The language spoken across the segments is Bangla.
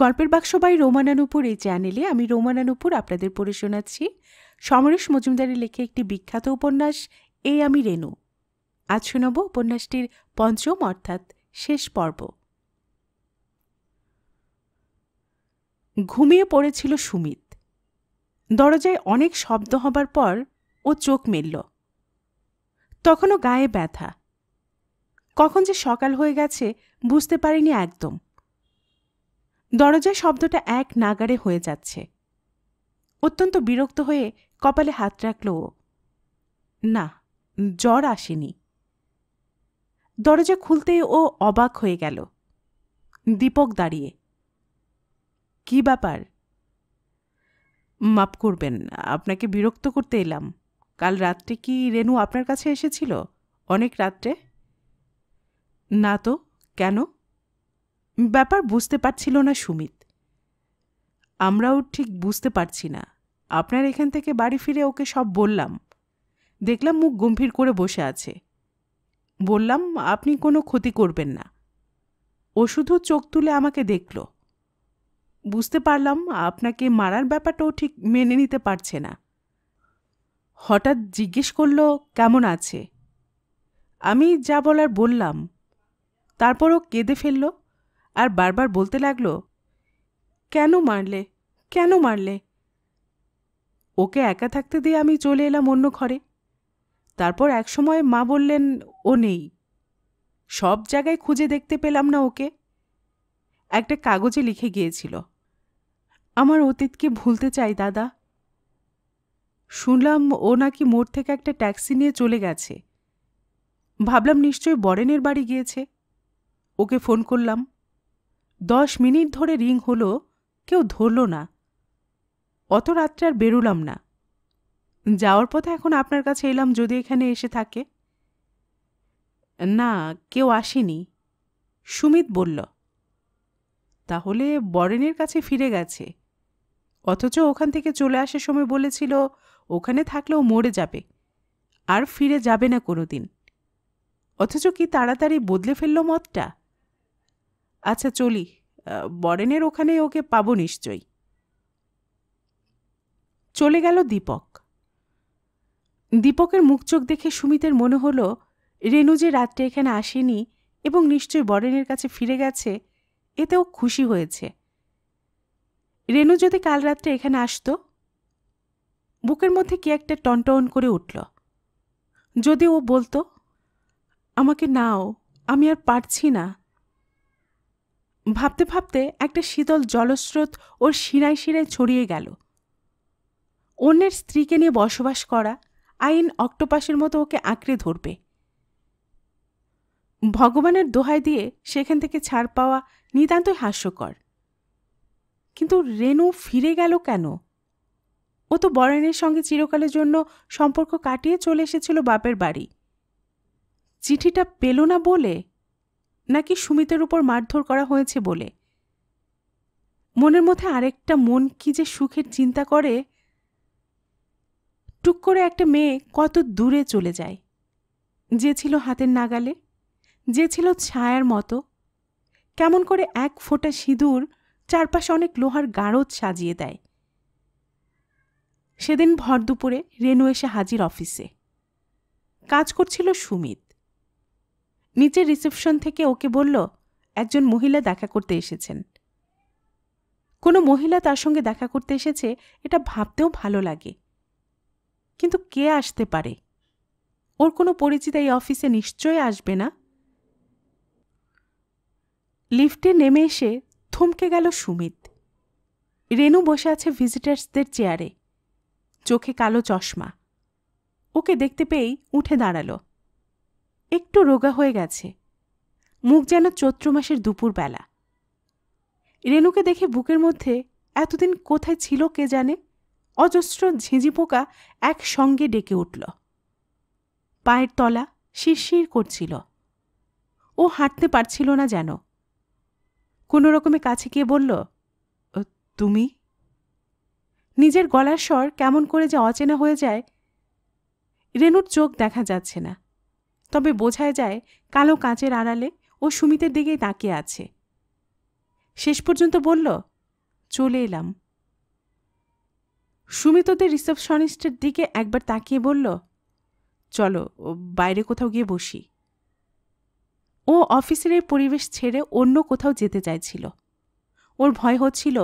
গল্পের বাক্সবাই রোমানানুপুর এই চ্যানেলে আমি রোমানানুপুর আপনাদের পড়ে শোনাচ্ছি সমরেশ মজুমদারের লেখে একটি বিখ্যাত উপন্যাস এই আমি রেণু আজ শোনাব উপন্যাসটির পঞ্চম অর্থাৎ শেষ পর্ব ঘুমিয়ে পড়েছিল সুমিত দরজায় অনেক শব্দ হবার পর ও চোখ মেলল তখনও গায়ে ব্যথা কখন যে সকাল হয়ে গেছে বুঝতে পারিনি একদম দরজায় শব্দটা এক নাগারে হয়ে যাচ্ছে অত্যন্ত বিরক্ত হয়ে কপালে হাত রাখল ও না জ্বর আসেনি দরজা খুলতে ও অবাক হয়ে গেল দীপক দাঁড়িয়ে কি ব্যাপার মাপ করবেন আপনাকে বিরক্ত করতে এলাম কাল রাত্রে কি রেনু আপনার কাছে এসেছিল অনেক রাত্রে না তো কেন ব্যাপার বুঝতে পারছিল না সুমিত আমরাও ঠিক বুঝতে পারছি না আপনার এখান থেকে বাড়ি ফিরে ওকে সব বললাম দেখলাম মুখ গম্ভীর করে বসে আছে বললাম আপনি কোনো ক্ষতি করবেন না ও শুধু চোখ তুলে আমাকে দেখল বুঝতে পারলাম আপনাকে মারার ব্যাপারটাও ঠিক মেনে নিতে পারছে না হঠাৎ জিজ্ঞেস করল কেমন আছে আমি যা বলার বললাম তারপরও কেঁদে ফেললো আর বারবার বলতে লাগলো কেন মারলে কেন মারলে ওকে একা থাকতে দিয়ে আমি চলে এলাম অন্য ঘরে তারপর একসময় মা বললেন ও নেই সব জায়গায় খুঁজে দেখতে পেলাম না ওকে একটা কাগজে লিখে গিয়েছিল আমার অতীতকে ভুলতে চাই দাদা শুনলাম ও নাকি মোড় থেকে একটা ট্যাক্সি নিয়ে চলে গেছে ভাবলাম নিশ্চয়ই বরেনের বাড়ি গিয়েছে ওকে ফোন করলাম দশ মিনিট ধরে রিং হলো কেউ ধরল না অত রাত্রে আর বেরোলাম না যাওয়ার পথে এখন আপনার কাছে এলাম যদি এখানে এসে থাকে না কেউ আসেনি সুমিত বলল তাহলে বরেনের কাছে ফিরে গেছে অথচ ওখান থেকে চলে আসার সময় বলেছিল ওখানে থাকলেও মরে যাবে আর ফিরে যাবে না কোনোদিন অথচ কি তাড়াতাড়ি বদলে ফেলল মতটা আচ্ছা চলি বরেনের ওখানে ওকে পাবো নিশ্চয়ই চলে গেল দীপক দীপকের মুখ চোখ দেখে সুমিতের মনে হল রেণু যে রাত্রে এখানে আসেনি এবং নিশ্চয় বরেনের কাছে ফিরে গেছে এতেও খুশি হয়েছে রেণু যদি কাল রাত্রে এখানে আসত বুকের মধ্যে কি একটা টনটন করে উঠল যদি ও বলতো আমাকে নাও আমি আর পারছি না ভাবতে ভাবতে একটা শীতল জলস্রোত ওর শিরায় শিরায় ছড়িয়ে গেল অন্যের স্ত্রীকে নিয়ে বসবাস করা আইন অক্টোপাসের মতো ওকে আঁকড়ে ধরবে ভগবানের দোহাই দিয়ে সেখান থেকে ছাড় পাওয়া নিতান্তই হাস্যকর কিন্তু রেনু ফিরে গেল কেন ও তো বরেনের সঙ্গে চিরকালের জন্য সম্পর্ক কাটিয়ে চলে এসেছিল বাপের বাড়ি চিঠিটা পেল না বলে নাকি সুমিতের উপর মারধর করা হয়েছে বলে মনের মধ্যে আরেকটা মন কি যে সুখের চিন্তা করে টুক করে একটা মেয়ে কত দূরে চলে যায় যে ছিল হাতের নাগালে যে ছিল ছায়ার মতো কেমন করে এক ফোঁটা সিঁদুর চারপাশে অনেক লোহার গাড়ত সাজিয়ে দেয় সেদিন ভর দুপুরে রেনু এসে হাজির অফিসে কাজ করছিল সুমিত নিচে রিসেপশন থেকে ওকে বলল একজন মহিলা দেখা করতে এসেছেন কোনো মহিলা তার সঙ্গে দেখা করতে এসেছে এটা ভাবতেও ভালো লাগে কিন্তু কে আসতে পারে ওর কোনো পরিচিত এই অফিসে নিশ্চয়ই আসবে না লিফটে নেমে এসে থমকে গেল সুমিত রেনু বসে আছে ভিজিটার্সদের চেয়ারে চোখে কালো চশমা ওকে দেখতে পেয়েই উঠে দাঁড়ালো একটু রোগা হয়ে গেছে মুখ যেন চৈত্র মাসের দুপুরবেলা রেণুকে দেখে বুকের মধ্যে এতদিন কোথায় ছিল কে জানে অজস্র ঝিঁঝি পোকা একসঙ্গে ডেকে উঠল পায়ের তলা শিরশির করছিল ও হাঁটতে পারছিল না যেন কোনো রকমে কাছে গিয়ে বলল তুমি নিজের গলার স্বর কেমন করে যে অচেনা হয়ে যায় রেণুর চোখ দেখা যাচ্ছে না তবে বোঝায় যায় কালো কাঁচের আড়ালে ও সুমিতের দিকেই তাকিয়ে আছে শেষ পর্যন্ত বলল চলে এলাম সুমিতদের রিসেপশনিস্টের দিকে একবার তাকিয়ে বলল চলো বাইরে কোথাও গিয়ে বসি ও অফিসের এই পরিবেশ ছেড়ে অন্য কোথাও যেতে চাইছিল ওর ভয় হচ্ছিল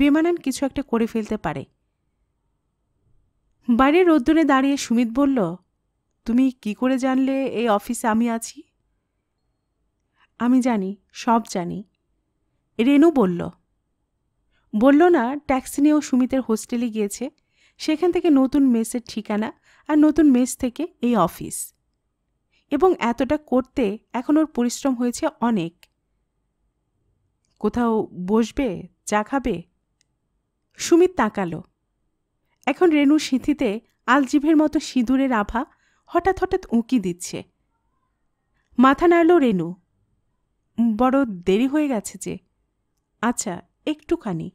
বেমানান কিছু একটা করে ফেলতে পারে বাইরে রোদ্দুরে দাঁড়িয়ে সুমিত বলল তুমি কি করে জানলে এই অফিসে আমি আছি আমি জানি সব জানি রেনু বলল বলল না ট্যাক্সি নিয়েও সুমিতের হোস্টেলে গিয়েছে সেখান থেকে নতুন মেসের ঠিকানা আর নতুন মেস থেকে এই অফিস এবং এতটা করতে এখন ওর পরিশ্রম হয়েছে অনেক কোথাও বসবে চা খাবে সুমিত তাকালো এখন রেণু সিঁথিতে আলজিভের মতো সিঁদুরের আভা হঠাৎ হঠাৎ উঁকি দিচ্ছে মাথা নাড়ল রেনু বড় দেরি হয়ে গেছে যে আচ্ছা একটুখানি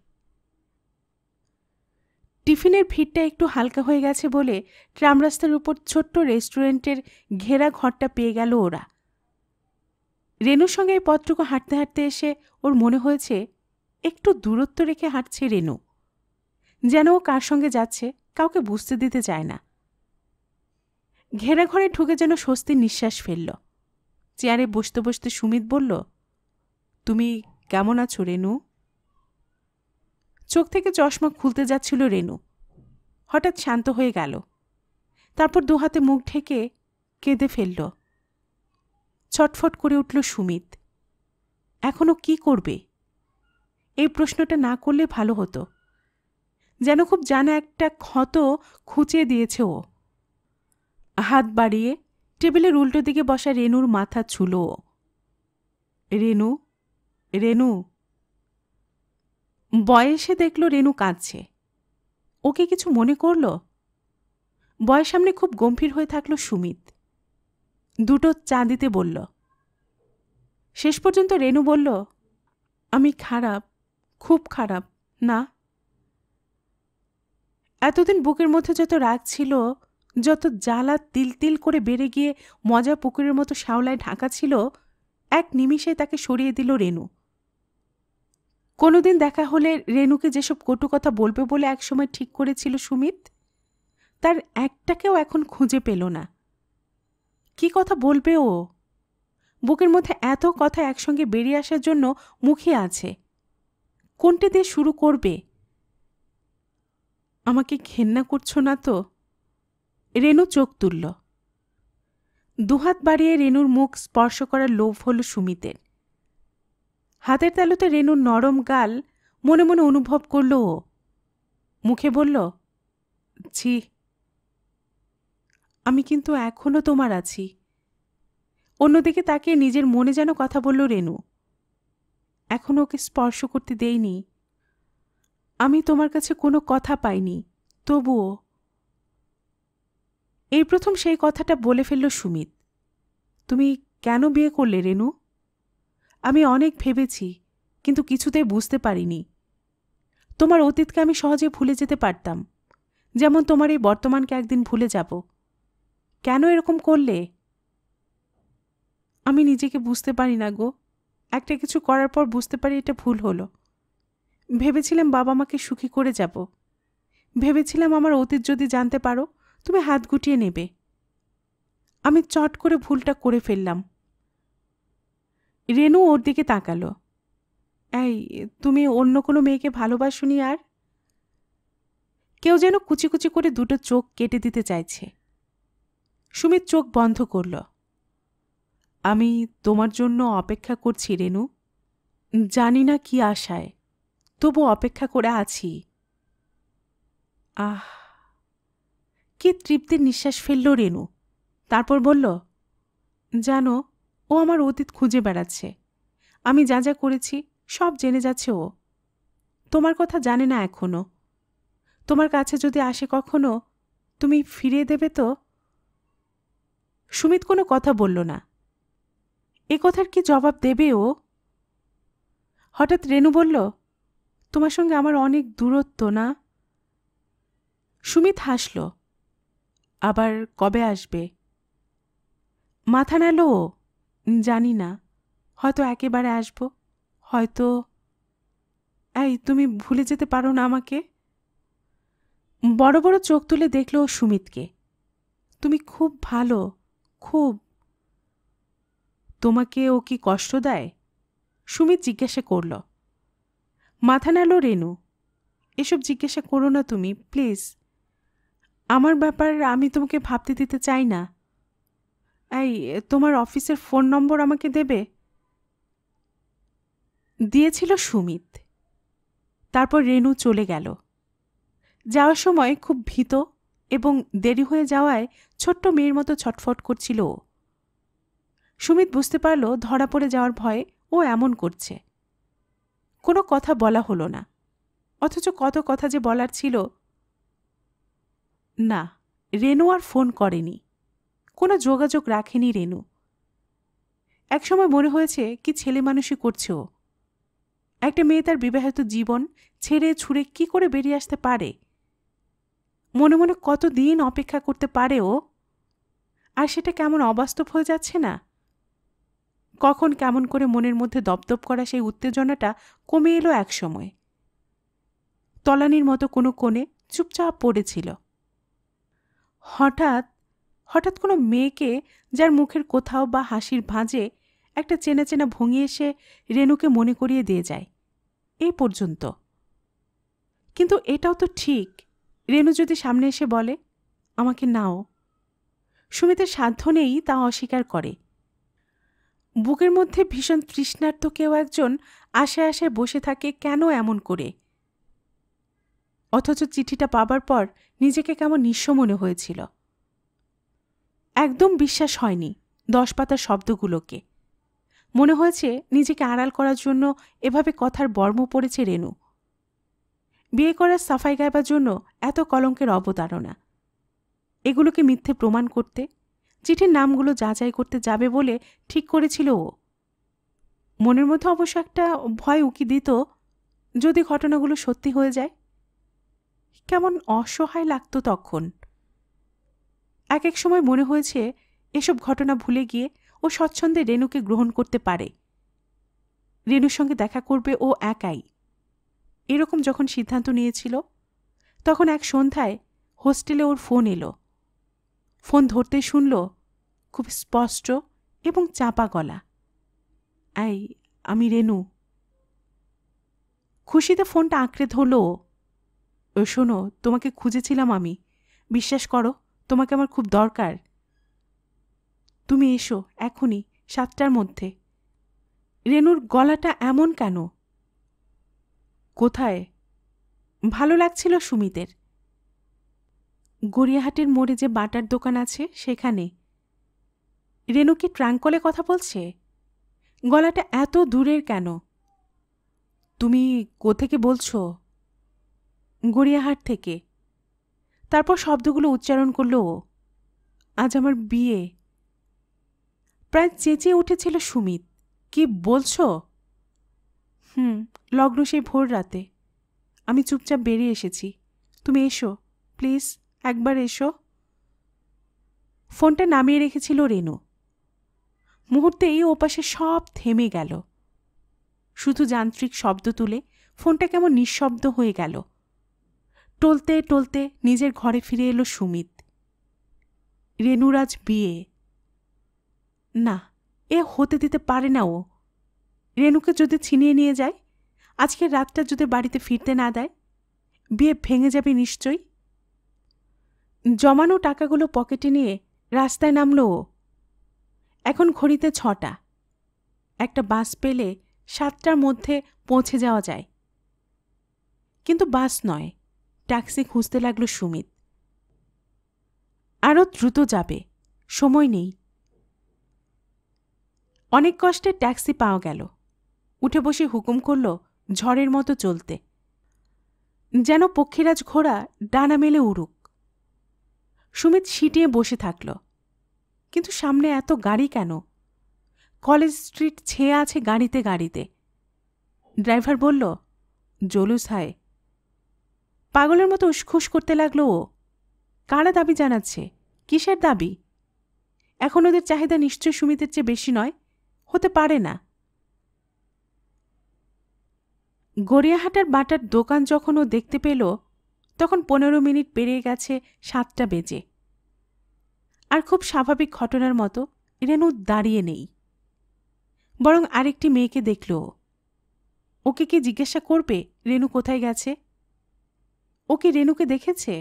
টিফিনের ভিড়টা একটু হালকা হয়ে গেছে বলে ট্রাম রাস্তার উপর ছোট্ট রেস্টুরেন্টের ঘেরা ঘরটা পেয়ে গেল ওরা রেনুর সঙ্গে এই পথটুকু হাঁটতে হাঁটতে এসে ওর মনে হয়েছে একটু দূরত্ব রেখে হাঁটছে রেনু যেন ও কার সঙ্গে যাচ্ছে কাউকে বুঝতে দিতে চায় না ঘেরা ঘরে ঢুকে যেন স্বস্তির নিঃশ্বাস ফেলল চেয়ারে বসতে বসতে সুমিত বলল তুমি কেমন আছো রেনু চোখ থেকে চশমা খুলতে যাচ্ছিল রেনু হঠাৎ শান্ত হয়ে গেল তারপর দু হাতে মুখ ঢেকে কেঁদে ফেলল ছটফট করে উঠল সুমিত এখনও কি করবে এই প্রশ্নটা না করলে ভালো হতো যেন খুব জানা একটা ক্ষত খুঁচিয়ে দিয়েছে ও হাত বাড়িয়ে টেবিলের উল্টো দিকে বসা রেনুর মাথা ছুল রেনু রেনু বয়সে দেখল রেনু কাঁদছে ওকে কিছু মনে করল বয়স সামনে খুব গম্ভীর হয়ে থাকল সুমিত দুটো চা দিতে বলল শেষ পর্যন্ত রেনু বলল আমি খারাপ খুব খারাপ না এতদিন বুকের মধ্যে যত রাগ ছিল যত জ্বালা তিল তিল করে বেড়ে গিয়ে মজা পুকুরের মতো শ্যাওলায় ঢাকা ছিল এক নিমিষে তাকে সরিয়ে দিল রেনু কোনোদিন দেখা হলে রেনুকে যেসব কটু কথা বলবে বলে একসময় ঠিক করেছিল সুমিত তার একটাকেও এখন খুঁজে পেল না কি কথা বলবে ও বুকের মধ্যে এত কথা একসঙ্গে বেরিয়ে আসার জন্য মুখে আছে কোনটি দিয়ে শুরু করবে আমাকে ঘেন্না করছো না তো রেণু চোখ তুলল দুহাত বাড়িয়ে রেণুর মুখ স্পর্শ করার লোভ হল সুমিতের হাতের তালুতে রেণুর নরম গাল মনে মনে অনুভব করল ও মুখে বলল ছি আমি কিন্তু এখনও তোমার আছি অন্যদিকে তাকে নিজের মনে যেন কথা বলল রেণু এখনও ওকে স্পর্শ করতে দেইনি আমি তোমার কাছে কোনো কথা পাইনি তবুও এই প্রথম সেই কথাটা বলে ফেলল সুমিত তুমি কেন বিয়ে করলে রেনু আমি অনেক ভেবেছি কিন্তু কিছুতেই বুঝতে পারিনি তোমার অতীতকে আমি সহজে ভুলে যেতে পারতাম যেমন তোমার এই বর্তমানকে একদিন ভুলে যাব কেন এরকম করলে আমি নিজেকে বুঝতে পারি না গো একটা কিছু করার পর বুঝতে পারি এটা ভুল হলো ভেবেছিলাম বাবা মাকে সুখী করে যাব ভেবেছিলাম আমার অতীত যদি জানতে পারো তুমি হাত গুটিয়ে নেবে আমি চট করে ভুলটা করে ফেললাম রেনু ওর দিকে তাকালো এই তুমি অন্য কোনো মেয়েকে ভালোবাসুনি আর কেউ যেন কুচি কুচি করে দুটো চোখ কেটে দিতে চাইছে সুমিত চোখ বন্ধ করল আমি তোমার জন্য অপেক্ষা করছি রেনু জানি না কি আশায় তবু অপেক্ষা করে আছি আহ কি তৃপ্তির নিঃশ্বাস ফেলল রেনু তারপর বলল জানো ও আমার অতীত খুঁজে বেড়াচ্ছে আমি যা যা করেছি সব জেনে যাচ্ছে ও তোমার কথা জানে না এখনও তোমার কাছে যদি আসে কখনো তুমি ফিরিয়ে দেবে তো সুমিত কোনো কথা বলল না এ কথার কি জবাব দেবে ও হঠাৎ রেনু বলল তোমার সঙ্গে আমার অনেক দূরত্ব না সুমিত হাসল আবার কবে আসবে মাথা নালো জানি না হয়তো একেবারে আসব হয়তো এই তুমি ভুলে যেতে পারো না আমাকে বড় বড় চোখ তুলে দেখল সুমিতকে তুমি খুব ভালো খুব তোমাকে ও কি কষ্ট দেয় সুমিত জিজ্ঞাসা করল মাথা নালো রেনু এসব জিজ্ঞাসা করো না তুমি প্লিজ আমার ব্যাপার আমি তোমাকে ভাবতে দিতে চাই না এই তোমার অফিসের ফোন নম্বর আমাকে দেবে দিয়েছিল সুমিত তারপর রেনু চলে গেল যাওয়ার সময় খুব ভীত এবং দেরি হয়ে যাওয়ায় ছোট্ট মেয়ের মতো ছটফট করছিল ও সুমিত বুঝতে পারল ধরা পড়ে যাওয়ার ভয়ে ও এমন করছে কোনো কথা বলা হলো না অথচ কত কথা যে বলার ছিল না রেনু আর ফোন করেনি কোনো যোগাযোগ রাখেনি রেনু একসময় মনে হয়েছে কি ছেলে মানুষই করছে ও একটা মেয়ে তার বিবাহিত জীবন ছেড়ে ছুঁড়ে কি করে বেরিয়ে আসতে পারে মনে মনে কত দিন অপেক্ষা করতে পারে ও আর সেটা কেমন অবাস্তব হয়ে যাচ্ছে না কখন কেমন করে মনের মধ্যে দপদপ করা সেই উত্তেজনাটা কমে এলো একসময় তলানির মতো কোনো কোণে চুপচাপ পড়েছিল হঠাৎ হঠাৎ কোনো মেয়েকে যার মুখের কোথাও বা হাসির ভাঁজে একটা চেনা চেনা ভঙ্গি এসে রেণুকে মনে করিয়ে দিয়ে যায় এই পর্যন্ত কিন্তু এটাও তো ঠিক রেণু যদি সামনে এসে বলে আমাকে নাও সুমিতের সাধ্য নেই তা অস্বীকার করে বুকের মধ্যে ভীষণ তৃষ্ণার্থ কেউ একজন আশায় আশে বসে থাকে কেন এমন করে অথচ চিঠিটা পাবার পর নিজেকে কেমন নিঃস্ব মনে হয়েছিল একদম বিশ্বাস হয়নি দশ পাতার শব্দগুলোকে মনে হয়েছে নিজেকে আড়াল করার জন্য এভাবে কথার বর্ম পড়েছে রেণু বিয়ে করার সাফাই গাইবার জন্য এত কলঙ্কের অবতারণা এগুলোকে মিথ্যে প্রমাণ করতে চিঠির নামগুলো যাচাই করতে যাবে বলে ঠিক করেছিল ও মনের মধ্যে অবশ্য একটা ভয় উকি দিত যদি ঘটনাগুলো সত্যি হয়ে যায় কেমন অসহায় লাগত তখন এক এক সময় মনে হয়েছে এসব ঘটনা ভুলে গিয়ে ও স্বচ্ছন্দে রেণুকে গ্রহণ করতে পারে রেণুর সঙ্গে দেখা করবে ও একাই এরকম যখন সিদ্ধান্ত নিয়েছিল তখন এক সন্ধ্যায় হোস্টেলে ওর ফোন এলো ফোন ধরতে শুনল খুব স্পষ্ট এবং চাপা গলা আই আমি রেণু খুশিতে ফোনটা আঁকড়ে ধরল শোনো তোমাকে খুঁজেছিলাম আমি বিশ্বাস করো তোমাকে আমার খুব দরকার তুমি এসো এখনই সাতটার মধ্যে রেনুর গলাটা এমন কেন কোথায় ভালো লাগছিল সুমিতের গড়িয়াহাটের মোড়ে যে বাটার দোকান আছে সেখানে রেনু কি ট্রাঙ্কলে কথা বলছে গলাটা এত দূরের কেন তুমি কোথেকে বলছো গড়িয়াহাট থেকে তারপর শব্দগুলো উচ্চারণ করল ও আজ আমার বিয়ে প্রায় চেঁচিয়ে উঠেছিল সুমিত কি বলছো হুম লগ্ন সেই ভোর রাতে আমি চুপচাপ বেরিয়ে এসেছি তুমি এসো প্লিজ একবার এসো ফোনটা নামিয়ে রেখেছিল রেনু এই ওপাশে সব থেমে গেল শুধু যান্ত্রিক শব্দ তুলে ফোনটা কেমন নিঃশব্দ হয়ে গেল টলতে টলতে নিজের ঘরে ফিরে এলো সুমিত রেণুরাজ বিয়ে না এ হতে দিতে পারে না ও রেণুকে যদি ছিনিয়ে নিয়ে যায় আজকে রাতটা যদি বাড়িতে ফিরতে না দেয় বিয়ে ভেঙে যাবে নিশ্চয়ই জমানো টাকাগুলো পকেটে নিয়ে রাস্তায় নামল ও এখন ঘড়িতে ছটা একটা বাস পেলে সাতটার মধ্যে পৌঁছে যাওয়া যায় কিন্তু বাস নয় ট্যাক্সি খুঁজতে লাগল সুমিত আরও দ্রুত যাবে সময় নেই অনেক কষ্টে ট্যাক্সি পাওয়া গেল উঠে বসে হুকুম করল ঝড়ের মতো চলতে যেন পক্ষীরাজ ঘোড়া ডানা মেলে উড়ুক সুমিত সিটিয়ে বসে থাকল কিন্তু সামনে এত গাড়ি কেন কলেজ স্ট্রিট ছেয়ে আছে গাড়িতে গাড়িতে ড্রাইভার বলল জলুস হায় পাগলের মতো উসখুস করতে লাগলো ও কারা দাবি জানাচ্ছে কিসের দাবি এখন ওদের চাহিদা নিশ্চয় সুমিতের চেয়ে বেশি নয় হতে পারে না গড়িয়াহাটার বাটার দোকান যখন ও দেখতে পেল তখন পনেরো মিনিট পেরিয়ে গেছে সাতটা বেজে আর খুব স্বাভাবিক ঘটনার মতো রেনু দাঁড়িয়ে নেই বরং আরেকটি মেয়েকে দেখল ওকে কি জিজ্ঞাসা করবে রেনু কোথায় গেছে ও কি রেনুকে দেখেছে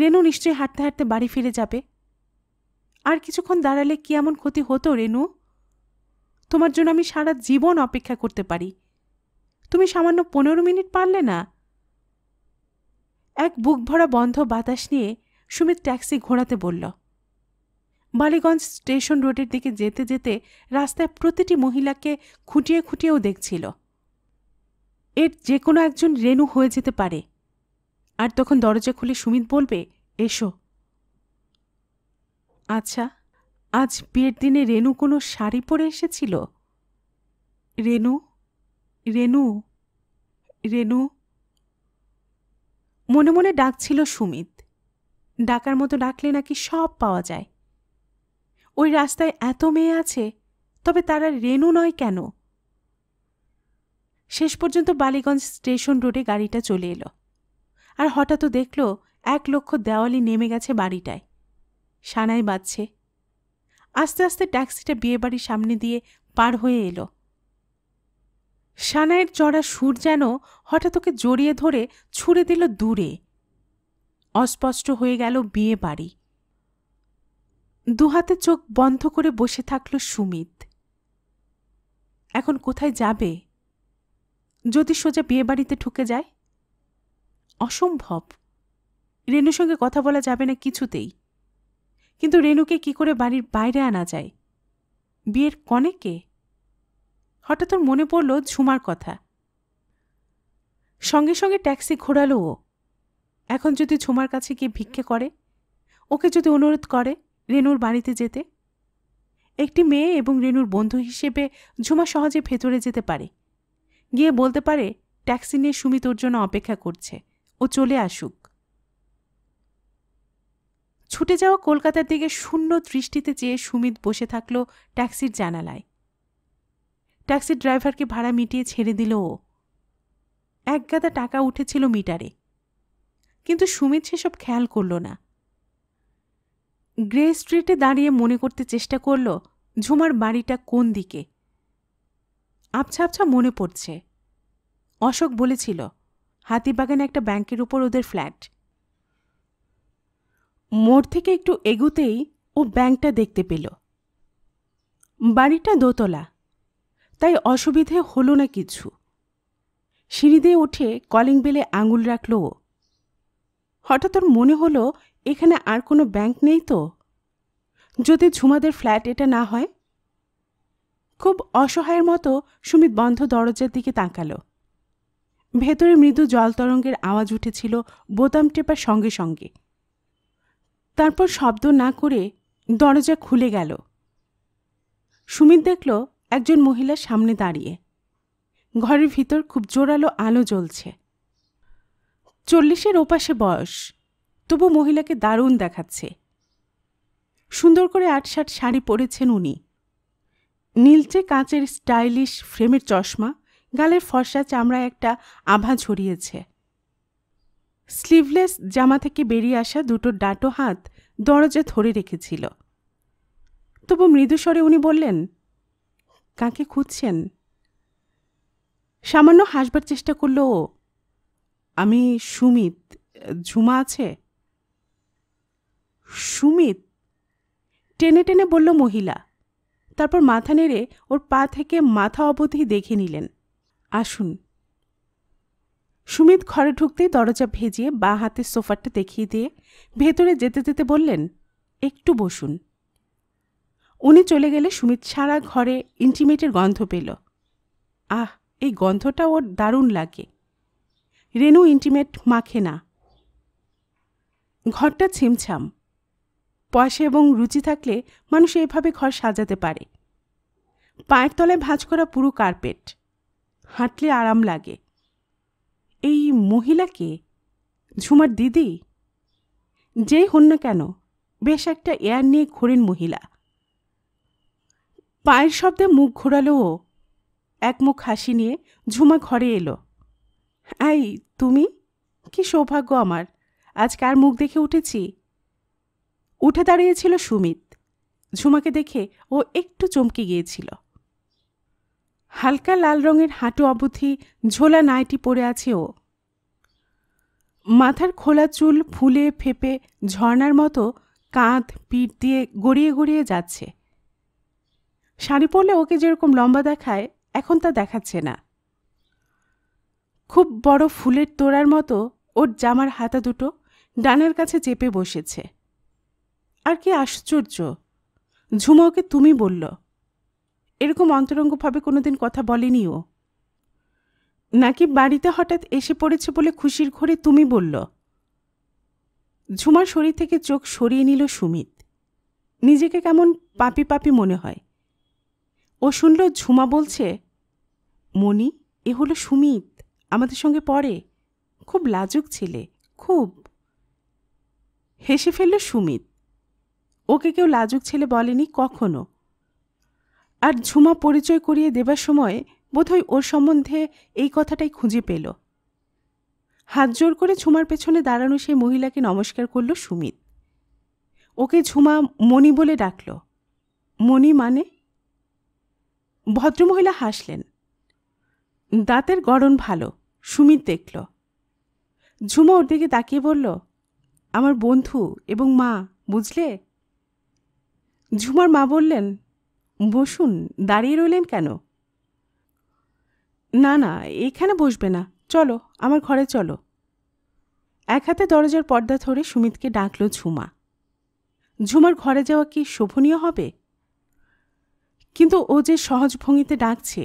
রেনু নিশ্চয়ই হাঁটতে হাঁটতে বাড়ি ফিরে যাবে আর কিছুক্ষণ দাঁড়ালে কি এমন ক্ষতি হতো রেনু তোমার জন্য আমি সারা জীবন অপেক্ষা করতে পারি তুমি সামান্য পনেরো মিনিট পারলে না এক বুক ভরা বন্ধ বাতাস নিয়ে সুমিত ট্যাক্সি ঘোরাতে বলল বালিগঞ্জ স্টেশন রোডের দিকে যেতে যেতে রাস্তায় প্রতিটি মহিলাকে খুঁটিয়ে খুঁটিয়েও দেখছিল এর যে কোনো একজন রেনু হয়ে যেতে পারে আর তখন দরজা খুলে সুমিত বলবে এসো আচ্ছা আজ বিয়ের দিনে রেনু কোনো শাড়ি পরে এসেছিল রেনু রেনু রেনু মনে মনে ডাকছিল সুমিত ডাকার মতো ডাকলে নাকি সব পাওয়া যায় ওই রাস্তায় এত মেয়ে আছে তবে তারা রেনু নয় কেন শেষ পর্যন্ত বালিগঞ্জ স্টেশন রোডে গাড়িটা চলে এলো আর হঠাৎ দেখল এক লক্ষ দেওয়ালি নেমে গেছে বাড়িটায় সানাই বাজছে আস্তে আস্তে ট্যাক্সিটা বিয়ে বাড়ির সামনে দিয়ে পার হয়ে এলো সানাইয়ের চড়া সুর যেন হঠাৎ ওকে জড়িয়ে ধরে ছুঁড়ে দিল দূরে অস্পষ্ট হয়ে গেল বিয়ে বাড়ি দুহাতে চোখ বন্ধ করে বসে থাকল সুমিত এখন কোথায় যাবে যদি সোজা বিয়েবাড়িতে ঠুকে যায় অসম্ভব রেণুর সঙ্গে কথা বলা যাবে না কিছুতেই কিন্তু রেণুকে কি করে বাড়ির বাইরে আনা যায় বিয়ের কনেকে হঠাৎ ওর মনে পড়ল ঝুমার কথা সঙ্গে সঙ্গে ট্যাক্সি ঘোরালো ও এখন যদি ঝুমার কাছে গিয়ে ভিক্ষে করে ওকে যদি অনুরোধ করে রেণুর বাড়িতে যেতে একটি মেয়ে এবং রেণুর বন্ধু হিসেবে ঝুমা সহজে ভেতরে যেতে পারে গিয়ে বলতে পারে ট্যাক্সি নিয়ে সুমিত তোর জন্য অপেক্ষা করছে ও চলে আসুক ছুটে যাওয়া কলকাতার দিকে শূন্য দৃষ্টিতে চেয়ে সুমিত বসে থাকল ট্যাক্সির জানালায় ট্যাক্সির ড্রাইভারকে ভাড়া মিটিয়ে ছেড়ে দিল ও একগাদা টাকা উঠেছিল মিটারে কিন্তু সুমিত সেসব খেয়াল করল না গ্রে স্ট্রিটে দাঁড়িয়ে মনে করতে চেষ্টা করল ঝুমার বাড়িটা কোন দিকে আপছা আপছা মনে পড়ছে অশোক বলেছিল হাতিবাগানে একটা ব্যাংকের উপর ওদের ফ্ল্যাট মোড় থেকে একটু এগুতেই ও ব্যাংকটা দেখতে পেল বাড়িটা দোতলা তাই অসুবিধে হলো না কিছু সিঁড়ি দিয়ে উঠে কলিং বেলে আঙুল রাখল ও হঠাৎ ওর মনে হলো এখানে আর কোনো ব্যাংক নেই তো যদি ঝুমাদের ফ্ল্যাট এটা না হয় খুব অসহায়ের মতো সুমিত বন্ধ দরজার দিকে তাকালো ভেতরে মৃদু জল তরঙ্গের আওয়াজ উঠেছিল বোতাম টেপার সঙ্গে সঙ্গে তারপর শব্দ না করে দরজা খুলে গেল সুমিত দেখল একজন মহিলা সামনে দাঁড়িয়ে ঘরের ভিতর খুব জোরালো আলো জ্বলছে চল্লিশের ওপাশে বয়স তবু মহিলাকে দারুণ দেখাচ্ছে সুন্দর করে আটসাট শাড়ি পরেছেন উনি নীলচে কাঁচের স্টাইলিশ ফ্রেমের চশমা গালের ফর্সা চামড়ায় একটা আভা ছড়িয়েছে স্লিভলেস জামা থেকে বেরিয়ে আসা দুটো ডাঁটো হাত দরজা ধরে রেখেছিল তবু মৃদুস্বরে উনি বললেন কাকে খুঁজছেন সামান্য হাসবার চেষ্টা করল ও আমি সুমিত ঝুমা আছে সুমিত টেনে টেনে বলল মহিলা তারপর মাথা নেড়ে ওর পা থেকে মাথা অবধি দেখে নিলেন আসুন সুমিত ঘরে ঢুকতেই দরজা ভেজিয়ে বা হাতে সোফাটা দেখিয়ে দিয়ে ভেতরে যেতে যেতে বললেন একটু বসুন উনি চলে গেলে সুমিত সারা ঘরে ইন্টিমেটের গন্ধ পেল আহ এই গন্ধটা ওর দারুণ লাগে রেনু ইন্টিমেট মাখে না ঘরটা ছিমছাম পয়সা এবং রুচি থাকলে মানুষ এভাবে ঘর সাজাতে পারে পায়ের তলায় ভাঁজ করা পুরো কার্পেট হাঁটলে আরাম লাগে এই মহিলাকে ঝুমার দিদি যেই হন না কেন বেশ একটা এয়ার নিয়ে ঘোরেন মহিলা পায়ের শব্দে মুখ ঘোরালো ও এক মুখ হাসি নিয়ে ঝুমা ঘরে এলো এই তুমি কি সৌভাগ্য আমার আজ কার মুখ দেখে উঠেছি উঠে দাঁড়িয়েছিল সুমিত ঝুমাকে দেখে ও একটু চমকে গিয়েছিল হালকা লাল রঙের হাঁটু অবধি ঝোলা নাইটি পরে আছে ও মাথার খোলা চুল ফুলে ফেপে ঝর্নার মতো কাঁধ পিঠ দিয়ে গড়িয়ে গড়িয়ে যাচ্ছে শাড়ি পরলে ওকে যেরকম লম্বা দেখায় এখন তা দেখাচ্ছে না খুব বড় ফুলের তোড়ার মতো ওর জামার হাতা দুটো ডানার কাছে চেপে বসেছে আর কি আশ্চর্য ঝুমা ওকে তুমি বলল এরকম অন্তরঙ্গভাবে কোনোদিন কথা বলেনি ও নাকি বাড়িতে হঠাৎ এসে পড়েছে বলে খুশির ঘরে তুমি বলল ঝুমার শরীর থেকে চোখ সরিয়ে নিল সুমিত নিজেকে কেমন পাপি পাপি মনে হয় ও শুনল ঝুমা বলছে মণি এ হলো সুমিত আমাদের সঙ্গে পড়ে খুব লাজুক ছেলে খুব হেসে ফেলল সুমিত ওকে কেউ লাজুক ছেলে বলেনি কখনো আর ঝুমা পরিচয় করিয়ে দেবার সময় বোধহয় ওর সম্বন্ধে এই কথাটাই খুঁজে পেল হাত জোর করে ঝুমার পেছনে দাঁড়ানো সেই মহিলাকে নমস্কার করল সুমিত ওকে ঝুমা মণি বলে ডাকল মণি মানে ভদ্রমহিলা হাসলেন দাঁতের গড়ন ভালো সুমিত দেখল ঝুমা ওর দিকে তাকিয়ে বলল আমার বন্ধু এবং মা বুঝলে ঝুমার মা বললেন বসুন দাঁড়িয়ে রইলেন কেন না না এখানে বসবে না চলো আমার ঘরে চলো এক হাতে দরজার পর্দা ধরে সুমিতকে ডাকল ঝুমা ঝুমার ঘরে যাওয়া কি শোভনীয় হবে কিন্তু ও যে সহজ ভঙ্গিতে ডাকছে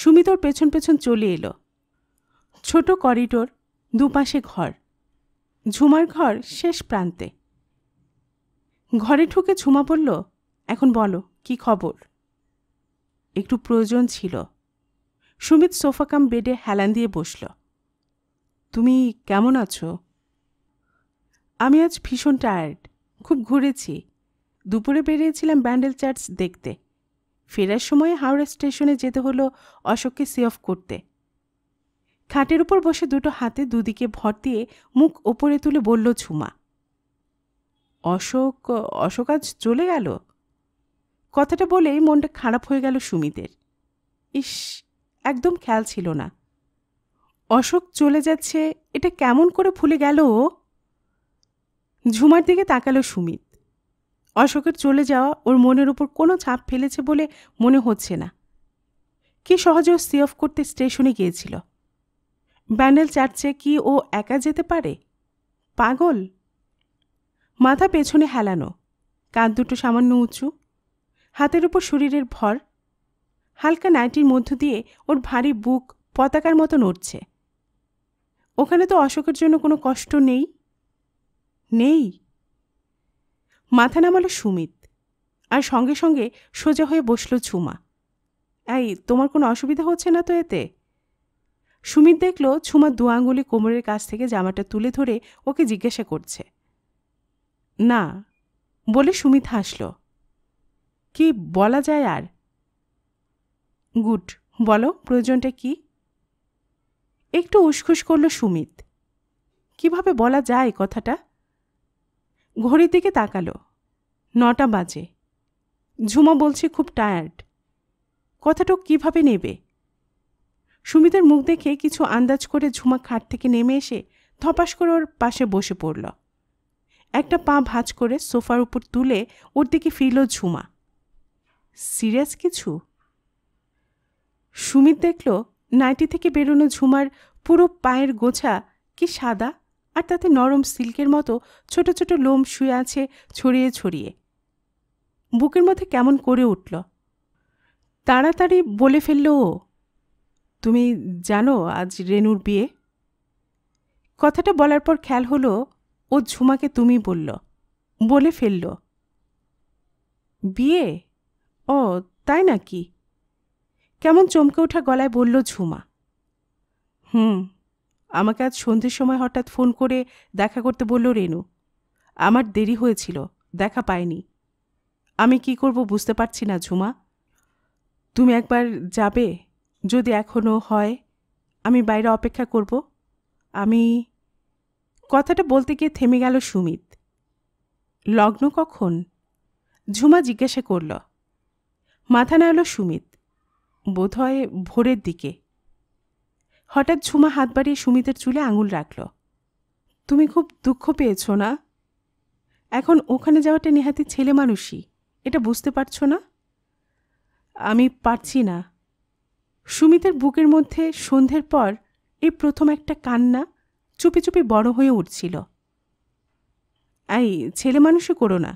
সুমিত ওর পেছন পেছন চলে এলো ছোট করিডোর দুপাশে ঘর ঝুমার ঘর শেষ প্রান্তে ঘরে ঢুকে ঝুমা বলল এখন বলো কি খবর একটু প্রয়োজন ছিল সুমিত সোফা কাম বেডে হেলান দিয়ে বসল তুমি কেমন আছো আমি আজ ভীষণ টায়ার্ড খুব ঘুরেছি দুপুরে বেরিয়েছিলাম ব্যান্ডেল চার্চ দেখতে ফেরার সময় হাওড়া স্টেশনে যেতে হলো অশোককে সি অফ করতে খাটের উপর বসে দুটো হাতে দুদিকে ভর দিয়ে মুখ ওপরে তুলে বলল ছুমা অশোক অশোক আজ চলে গেল কথাটা বলেই মনটা খারাপ হয়ে গেল সুমিতের ইস একদম খেয়াল ছিল না অশোক চলে যাচ্ছে এটা কেমন করে ভুলে গেল ও ঝুমার দিকে তাকালো সুমিত অশোকের চলে যাওয়া ওর মনের উপর কোনো ছাপ ফেলেছে বলে মনে হচ্ছে না কি সহজে ও সি অফ করতে স্টেশনে গিয়েছিল ব্যান্ডেল চার্চে কি ও একা যেতে পারে পাগল মাথা পেছনে হেলানো কাঁধ দুটো সামান্য উঁচু হাতের উপর শরীরের ভর হালকা নাইটির মধ্য দিয়ে ওর ভারী বুক পতাকার মতো নড়ছে ওখানে তো অশোকের জন্য কোনো কষ্ট নেই নেই মাথা নামালো সুমিত আর সঙ্গে সঙ্গে সোজা হয়ে বসল ছুমা এই তোমার কোনো অসুবিধা হচ্ছে না তো এতে সুমিত দেখল ছুমা দু আঙ্গুলি কোমরের কাছ থেকে জামাটা তুলে ধরে ওকে জিজ্ঞাসা করছে না বলে সুমিত হাসলো কি বলা যায় আর গুড বলো প্রয়োজনটা কি একটু উসখুস করল সুমিত কিভাবে বলা যায় কথাটা ঘড়ির দিকে তাকালো নটা বাজে ঝুমা বলছে খুব টায়ার্ড কথাটা কিভাবে নেবে সুমিতের মুখ দেখে কিছু আন্দাজ করে ঝুমা খাট থেকে নেমে এসে ধপাস করে ওর পাশে বসে পড়ল একটা পা ভাঁজ করে সোফার উপর তুলে ওর দিকে ফিরল ঝুমা সিরিয়াস কিছু সুমিত দেখল নাইটি থেকে বেরোনো ঝুমার পুরো পায়ের গোছা কি সাদা আর তাতে নরম সিল্কের মতো ছোট ছোট লোম শুয়ে আছে ছড়িয়ে ছড়িয়ে বুকের মধ্যে কেমন করে উঠল তাড়াতাড়ি বলে ফেলল ও তুমি জানো আজ রেনুর বিয়ে কথাটা বলার পর খেয়াল হলো ও ঝুমাকে তুমি বলল বলে ফেলল বিয়ে ও তাই নাকি কেমন চমকে ওঠা গলায় বলল ঝুমা হুম আমাকে আজ সন্ধ্যের সময় হঠাৎ ফোন করে দেখা করতে বলল রেনু আমার দেরি হয়েছিল দেখা পাইনি আমি কি করব বুঝতে পারছি না ঝুমা তুমি একবার যাবে যদি এখনও হয় আমি বাইরে অপেক্ষা করব আমি কথাটা বলতে গিয়ে থেমে গেল সুমিত লগ্ন কখন ঝুমা জিজ্ঞাসা করল মাথা নাড়ল সুমিত হয় ভোরের দিকে হঠাৎ ঝুমা হাত বাড়িয়ে সুমিতের চুলে আঙুল রাখল তুমি খুব দুঃখ পেয়েছ না এখন ওখানে যাওয়াটা নেহাতি ছেলে মানুষই এটা বুঝতে পারছ না আমি পারছি না সুমিতের বুকের মধ্যে সন্ধ্যের পর এই প্রথম একটা কান্না চুপি চুপি বড় হয়ে উঠছিল আই ছেলে মানুষই করো না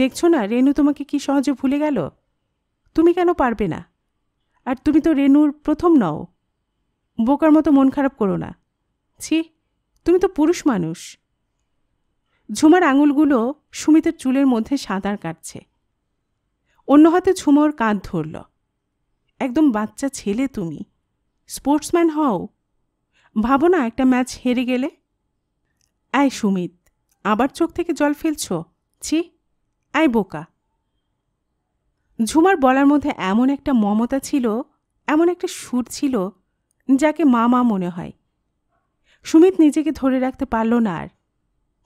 দেখছো না রেনু তোমাকে কি সহজে ভুলে গেল তুমি কেন পারবে না আর তুমি তো রেনুর প্রথম নও বোকার মতো মন খারাপ করো না ছি তুমি তো পুরুষ মানুষ ঝুমার আঙুলগুলো সুমিতের চুলের মধ্যে সাঁতার কাটছে অন্য হাতে ঝুমার কাঁধ ধরল একদম বাচ্চা ছেলে তুমি স্পোর্টসম্যান হও ভাবো না একটা ম্যাচ হেরে গেলে আয় সুমিত আবার চোখ থেকে জল ফেলছ ছি আয় বোকা ঝুমার বলার মধ্যে এমন একটা মমতা ছিল এমন একটা সুর ছিল যাকে মা মা মনে হয় সুমিত নিজেকে ধরে রাখতে পারল না আর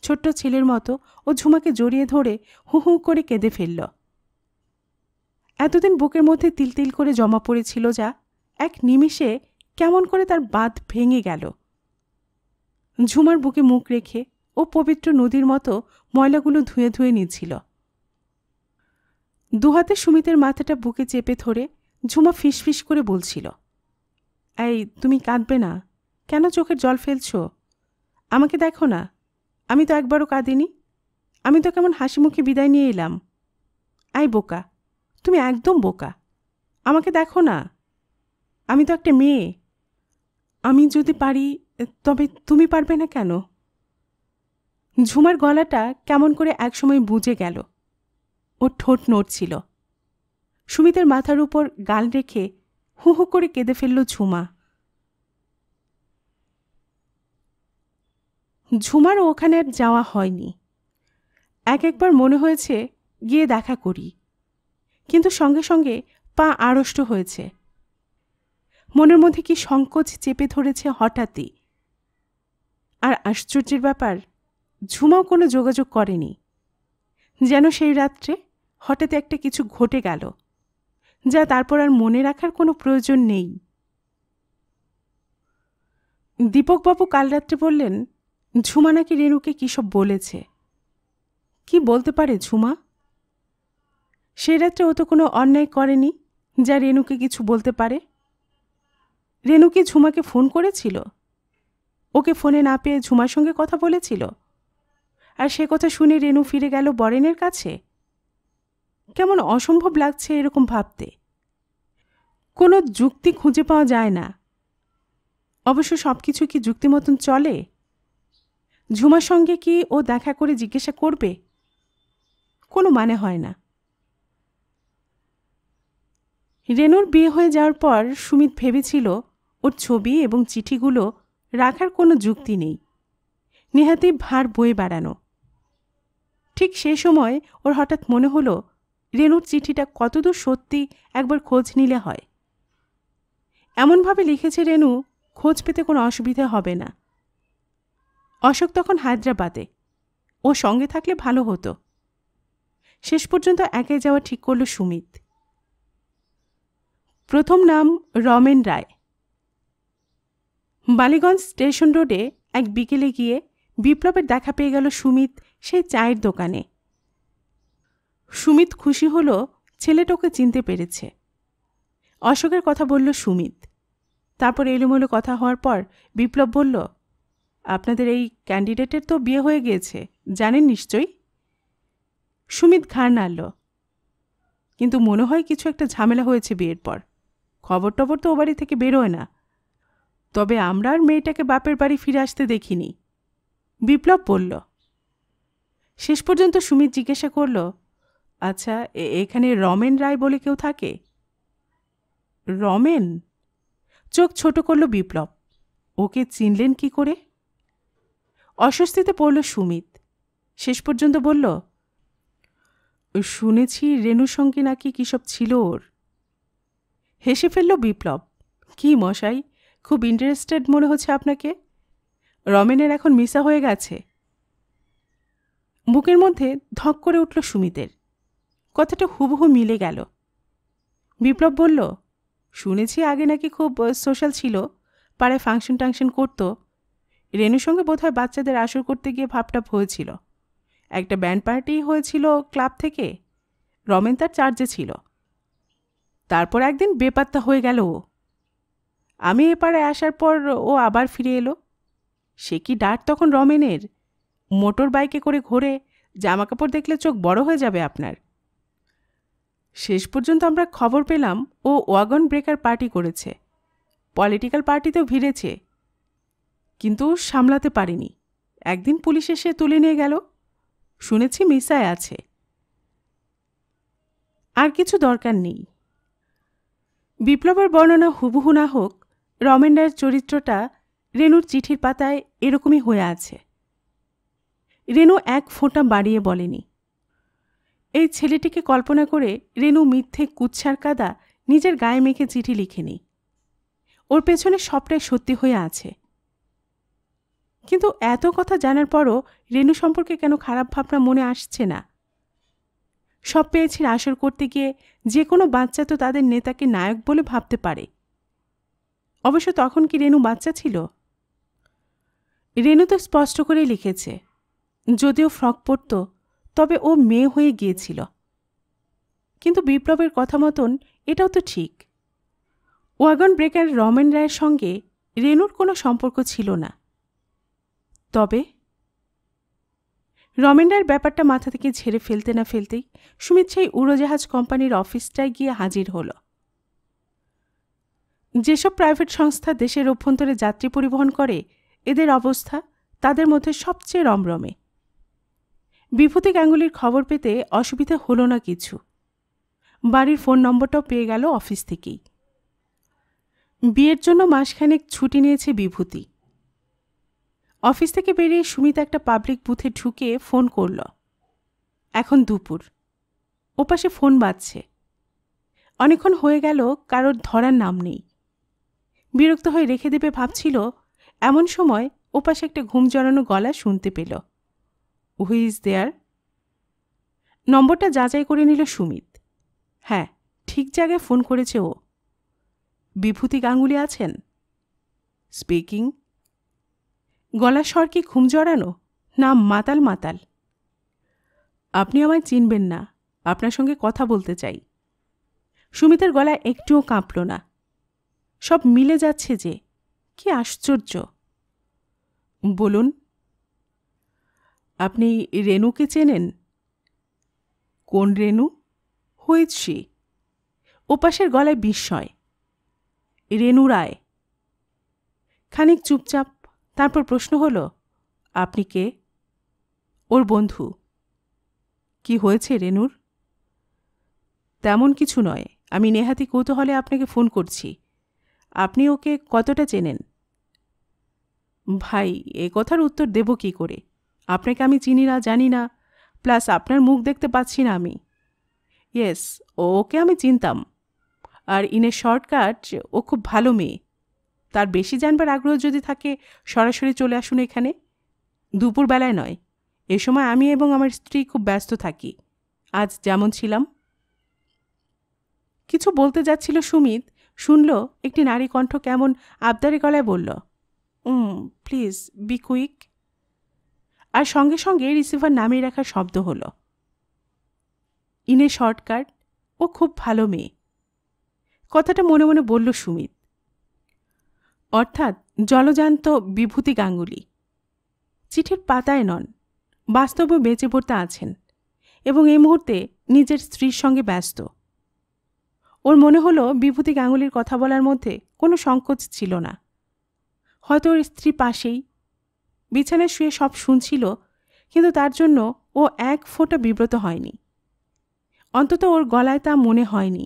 ছোট্ট ছেলের মতো ও ঝুমাকে জড়িয়ে ধরে হু হু করে কেঁদে ফেলল এতদিন বুকের মধ্যে তিল তিল করে জমা পড়েছিল যা এক নিমিষে কেমন করে তার বাঁধ ভেঙে গেল ঝুমার বুকে মুখ রেখে ও পবিত্র নদীর মতো ময়লাগুলো ধুয়ে ধুয়ে নিচ্ছিল দুহাতে সুমিতের মাথাটা বুকে চেপে ধরে ঝুমা ফিসফিস করে বলছিল এই তুমি কাঁদবে না কেন চোখের জল ফেলছ আমাকে দেখো না আমি তো একবারও কাঁদিনি আমি তো কেমন হাসি মুখে বিদায় নিয়ে এলাম আই বোকা তুমি একদম বোকা আমাকে দেখো না আমি তো একটা মেয়ে আমি যদি পারি তবে তুমি পারবে না কেন ঝুমার গলাটা কেমন করে একসময় বুঝে গেল ওর ঠোঁট নড়ছিল সুমিতের মাথার উপর গাল রেখে হু হু করে কেঁদে ফেলল ঝুমা ঝুমারও ওখানে আর যাওয়া হয়নি এক একবার মনে হয়েছে গিয়ে দেখা করি কিন্তু সঙ্গে সঙ্গে পা আড়ষ্ট হয়েছে মনের মধ্যে কি সংকোচ চেপে ধরেছে হঠাৎই আর আশ্চর্যের ব্যাপার ঝুমাও কোনো যোগাযোগ করেনি যেন সেই রাত্রে হঠাৎ একটা কিছু ঘটে গেল যা তারপর আর মনে রাখার কোনো প্রয়োজন নেই দীপকবাবু কাল রাত্রে বললেন ঝুমা নাকি রেণুকে কী সব বলেছে কি বলতে পারে ঝুমা সে রাত্রে ও তো কোনো অন্যায় করেনি যা রেণুকে কিছু বলতে পারে রেণু কি ঝুমাকে ফোন করেছিল ওকে ফোনে না পেয়ে ঝুমার সঙ্গে কথা বলেছিল আর সে কথা শুনে রেণু ফিরে গেল বরেনের কাছে কেমন অসম্ভব লাগছে এরকম ভাবতে কোনো যুক্তি খুঁজে পাওয়া যায় না অবশ্য সব কিছু কি যুক্তি মতন চলে ঝুমার সঙ্গে কি ও দেখা করে জিজ্ঞাসা করবে কোনো মানে হয় না রেনুর বিয়ে হয়ে যাওয়ার পর সুমিত ভেবেছিল ওর ছবি এবং চিঠিগুলো রাখার কোনো যুক্তি নেই নেহাতি ভার বয়ে বেড়ানো ঠিক সেই সময় ওর হঠাৎ মনে হলো রেনুর চিঠিটা কতদূর সত্যি একবার খোঁজ নিলে হয় এমনভাবে লিখেছে রেনু খোঁজ পেতে কোনো অসুবিধে হবে না অশোক তখন হায়দ্রাবাদে ও সঙ্গে থাকলে ভালো হতো শেষ পর্যন্ত একে যাওয়া ঠিক করল সুমিত প্রথম নাম রমেন রায় বালিগঞ্জ স্টেশন রোডে এক বিকেলে গিয়ে বিপ্লবের দেখা পেয়ে গেল সুমিত সেই চায়ের দোকানে সুমিত খুশি হল ছেলেটাকে চিনতে পেরেছে অশোকের কথা বলল সুমিত তারপর এলোমেলো কথা হওয়ার পর বিপ্লব বলল আপনাদের এই ক্যান্ডিডেটের তো বিয়ে হয়ে গিয়েছে জানেন নিশ্চয়ই সুমিত ঘাড় নাড়ল কিন্তু মনে হয় কিছু একটা ঝামেলা হয়েছে বিয়ের পর খবর টবর তো ও বাড়ি থেকে বেরোয় না তবে আমরা আর মেয়েটাকে বাপের বাড়ি ফিরে আসতে দেখিনি বিপ্লব বলল শেষ পর্যন্ত সুমিত জিজ্ঞাসা করল আচ্ছা এখানে রমেন রায় বলে কেউ থাকে রমেন চোখ ছোট করল বিপ্লব ওকে চিনলেন কি করে অস্বস্তিতে পড়ল সুমিত শেষ পর্যন্ত বলল শুনেছি রেণু সঙ্গে নাকি কিসব ছিল ওর হেসে ফেলল বিপ্লব কি মশাই খুব ইন্টারেস্টেড মনে হচ্ছে আপনাকে রমেনের এখন মিসা হয়ে গেছে বুকের মধ্যে ধক করে উঠল সুমিতের কথাটা হুবহু মিলে গেল বিপ্লব বলল শুনেছি আগে নাকি খুব সোশ্যাল ছিল পাড়ায় ফাংশন টাংশন করতো রেনুর সঙ্গে বোধহয় বাচ্চাদের আসর করতে গিয়ে ভাবটা হয়েছিল একটা ব্যান্ড পার্টি হয়েছিল ক্লাব থেকে রমেন তার চার্জে ছিল তারপর একদিন বেপাত্তা হয়ে গেল ও আমি এপারে আসার পর ও আবার ফিরে এলো সে কি ডাট তখন রমেনের মোটর বাইকে করে ঘোরে জামাকাপড় দেখলে চোখ বড় হয়ে যাবে আপনার শেষ পর্যন্ত আমরা খবর পেলাম ও ওয়াগন ব্রেকার পার্টি করেছে পলিটিক্যাল পার্টিতেও ভিড়েছে কিন্তু সামলাতে পারিনি একদিন পুলিশ এসে তুলে নিয়ে গেল শুনেছি মিসায় আছে আর কিছু দরকার নেই বিপ্লবের বর্ণনা হুবহু না হোক রমেন্ডার চরিত্রটা রেনুর চিঠির পাতায় এরকমই হয়ে আছে রেনু এক ফোঁটা বাড়িয়ে বলেনি এই ছেলেটিকে কল্পনা করে রেনু মিথ্যে কুচ্ছার কাদা নিজের গায়ে মেখে চিঠি লিখে নি ওর পেছনে সবটাই সত্যি হয়ে আছে কিন্তু এত কথা জানার পরও রেনু সম্পর্কে কেন খারাপ ভাবনা মনে আসছে না সব পেয়েছির আসর করতে গিয়ে যে কোনো বাচ্চা তো তাদের নেতাকে নায়ক বলে ভাবতে পারে অবশ্য তখন কি রেনু বাচ্চা ছিল রেনু তো স্পষ্ট করেই লিখেছে যদিও ফ্রক পড়ত তবে ও মেয়ে হয়ে গিয়েছিল কিন্তু বিপ্লবের কথা মতন এটাও তো ঠিক ওয়াগন ব্রেকার রমেন রায়ের সঙ্গে রেনুর কোনো সম্পর্ক ছিল না তবে রমেন রায়ের ব্যাপারটা মাথা থেকে ঝেড়ে ফেলতে না ফেলতেই সুমিত সেই উড়োজাহাজ কোম্পানির অফিসটায় গিয়ে হাজির হল যেসব প্রাইভেট সংস্থা দেশের অভ্যন্তরে যাত্রী পরিবহন করে এদের অবস্থা তাদের মধ্যে সবচেয়ে রমরমে বিভূতি গাঙ্গুলির খবর পেতে অসুবিধা হলো না কিছু বাড়ির ফোন নম্বরটাও পেয়ে গেল অফিস থেকেই বিয়ের জন্য মাসখানেক ছুটি নিয়েছে বিভূতি অফিস থেকে বেরিয়ে সুমিতা একটা পাবলিক বুথে ঢুকে ফোন করল এখন দুপুর ওপাশে ফোন বাজছে অনেকক্ষণ হয়ে গেল কারোর ধরার নাম নেই বিরক্ত হয়ে রেখে দেবে ভাবছিল এমন সময় ওপাশে একটা ঘুম জড়ানো গলা শুনতে পেল হু ইজ দেয়ার নম্বরটা যাচাই করে নিল সুমিত হ্যাঁ ঠিক জায়গায় ফোন করেছে ও বিভূতি গাঙ্গুলি আছেন স্পিকিং গলা স্বর কি ঘুম জড়ানো না মাতাল মাতাল আপনি আমায় চিনবেন না আপনার সঙ্গে কথা বলতে চাই সুমিতের গলা একটুও কাঁপল না সব মিলে যাচ্ছে যে কি আশ্চর্য বলুন আপনি রেনুকে চেনেন কোন রেণু হয়েছি ওপাশের গলায় বিস্ময় রেণু রায় খানিক চুপচাপ তারপর প্রশ্ন হলো আপনি কে ওর বন্ধু কি হয়েছে রেনুর তেমন কিছু নয় আমি নেহাতি কৌতূহলে আপনাকে ফোন করছি আপনি ওকে কতটা চেনেন ভাই এ কথার উত্তর দেব কি করে আপনাকে আমি চিনি না জানি না প্লাস আপনার মুখ দেখতে পাচ্ছি না আমি ইয়েস ওকে আমি চিনতাম আর ইনে শর্টকাট ও খুব ভালো মেয়ে তার বেশি জানবার আগ্রহ যদি থাকে সরাসরি চলে আসুন এখানে দুপুরবেলায় নয় এ সময় আমি এবং আমার স্ত্রী খুব ব্যস্ত থাকি আজ যেমন ছিলাম কিছু বলতে যাচ্ছিল সুমিত শুনল একটি নারী কণ্ঠ কেমন আবদারি গলায় বলল প্লিজ বি কুইক আর সঙ্গে সঙ্গে রিসিভার নামিয়ে রাখার শব্দ হলো ইনে শর্টকাট ও খুব ভালো মেয়ে কথাটা মনে মনে বলল সুমিত অর্থাৎ জলজান্ত বিভূতি গাঙ্গুলি চিঠির পাতায় নন বাস্তবে বেঁচে পড়তে আছেন এবং এই মুহূর্তে নিজের স্ত্রীর সঙ্গে ব্যস্ত ওর মনে হলো বিভূতি গাঙ্গুলির কথা বলার মধ্যে কোনো সংকোচ ছিল না হয়তো ওর স্ত্রী পাশেই বিছানায় শুয়ে সব শুনছিল কিন্তু তার জন্য ও এক ফোঁটা বিব্রত হয়নি অন্তত ওর গলায় তা মনে হয়নি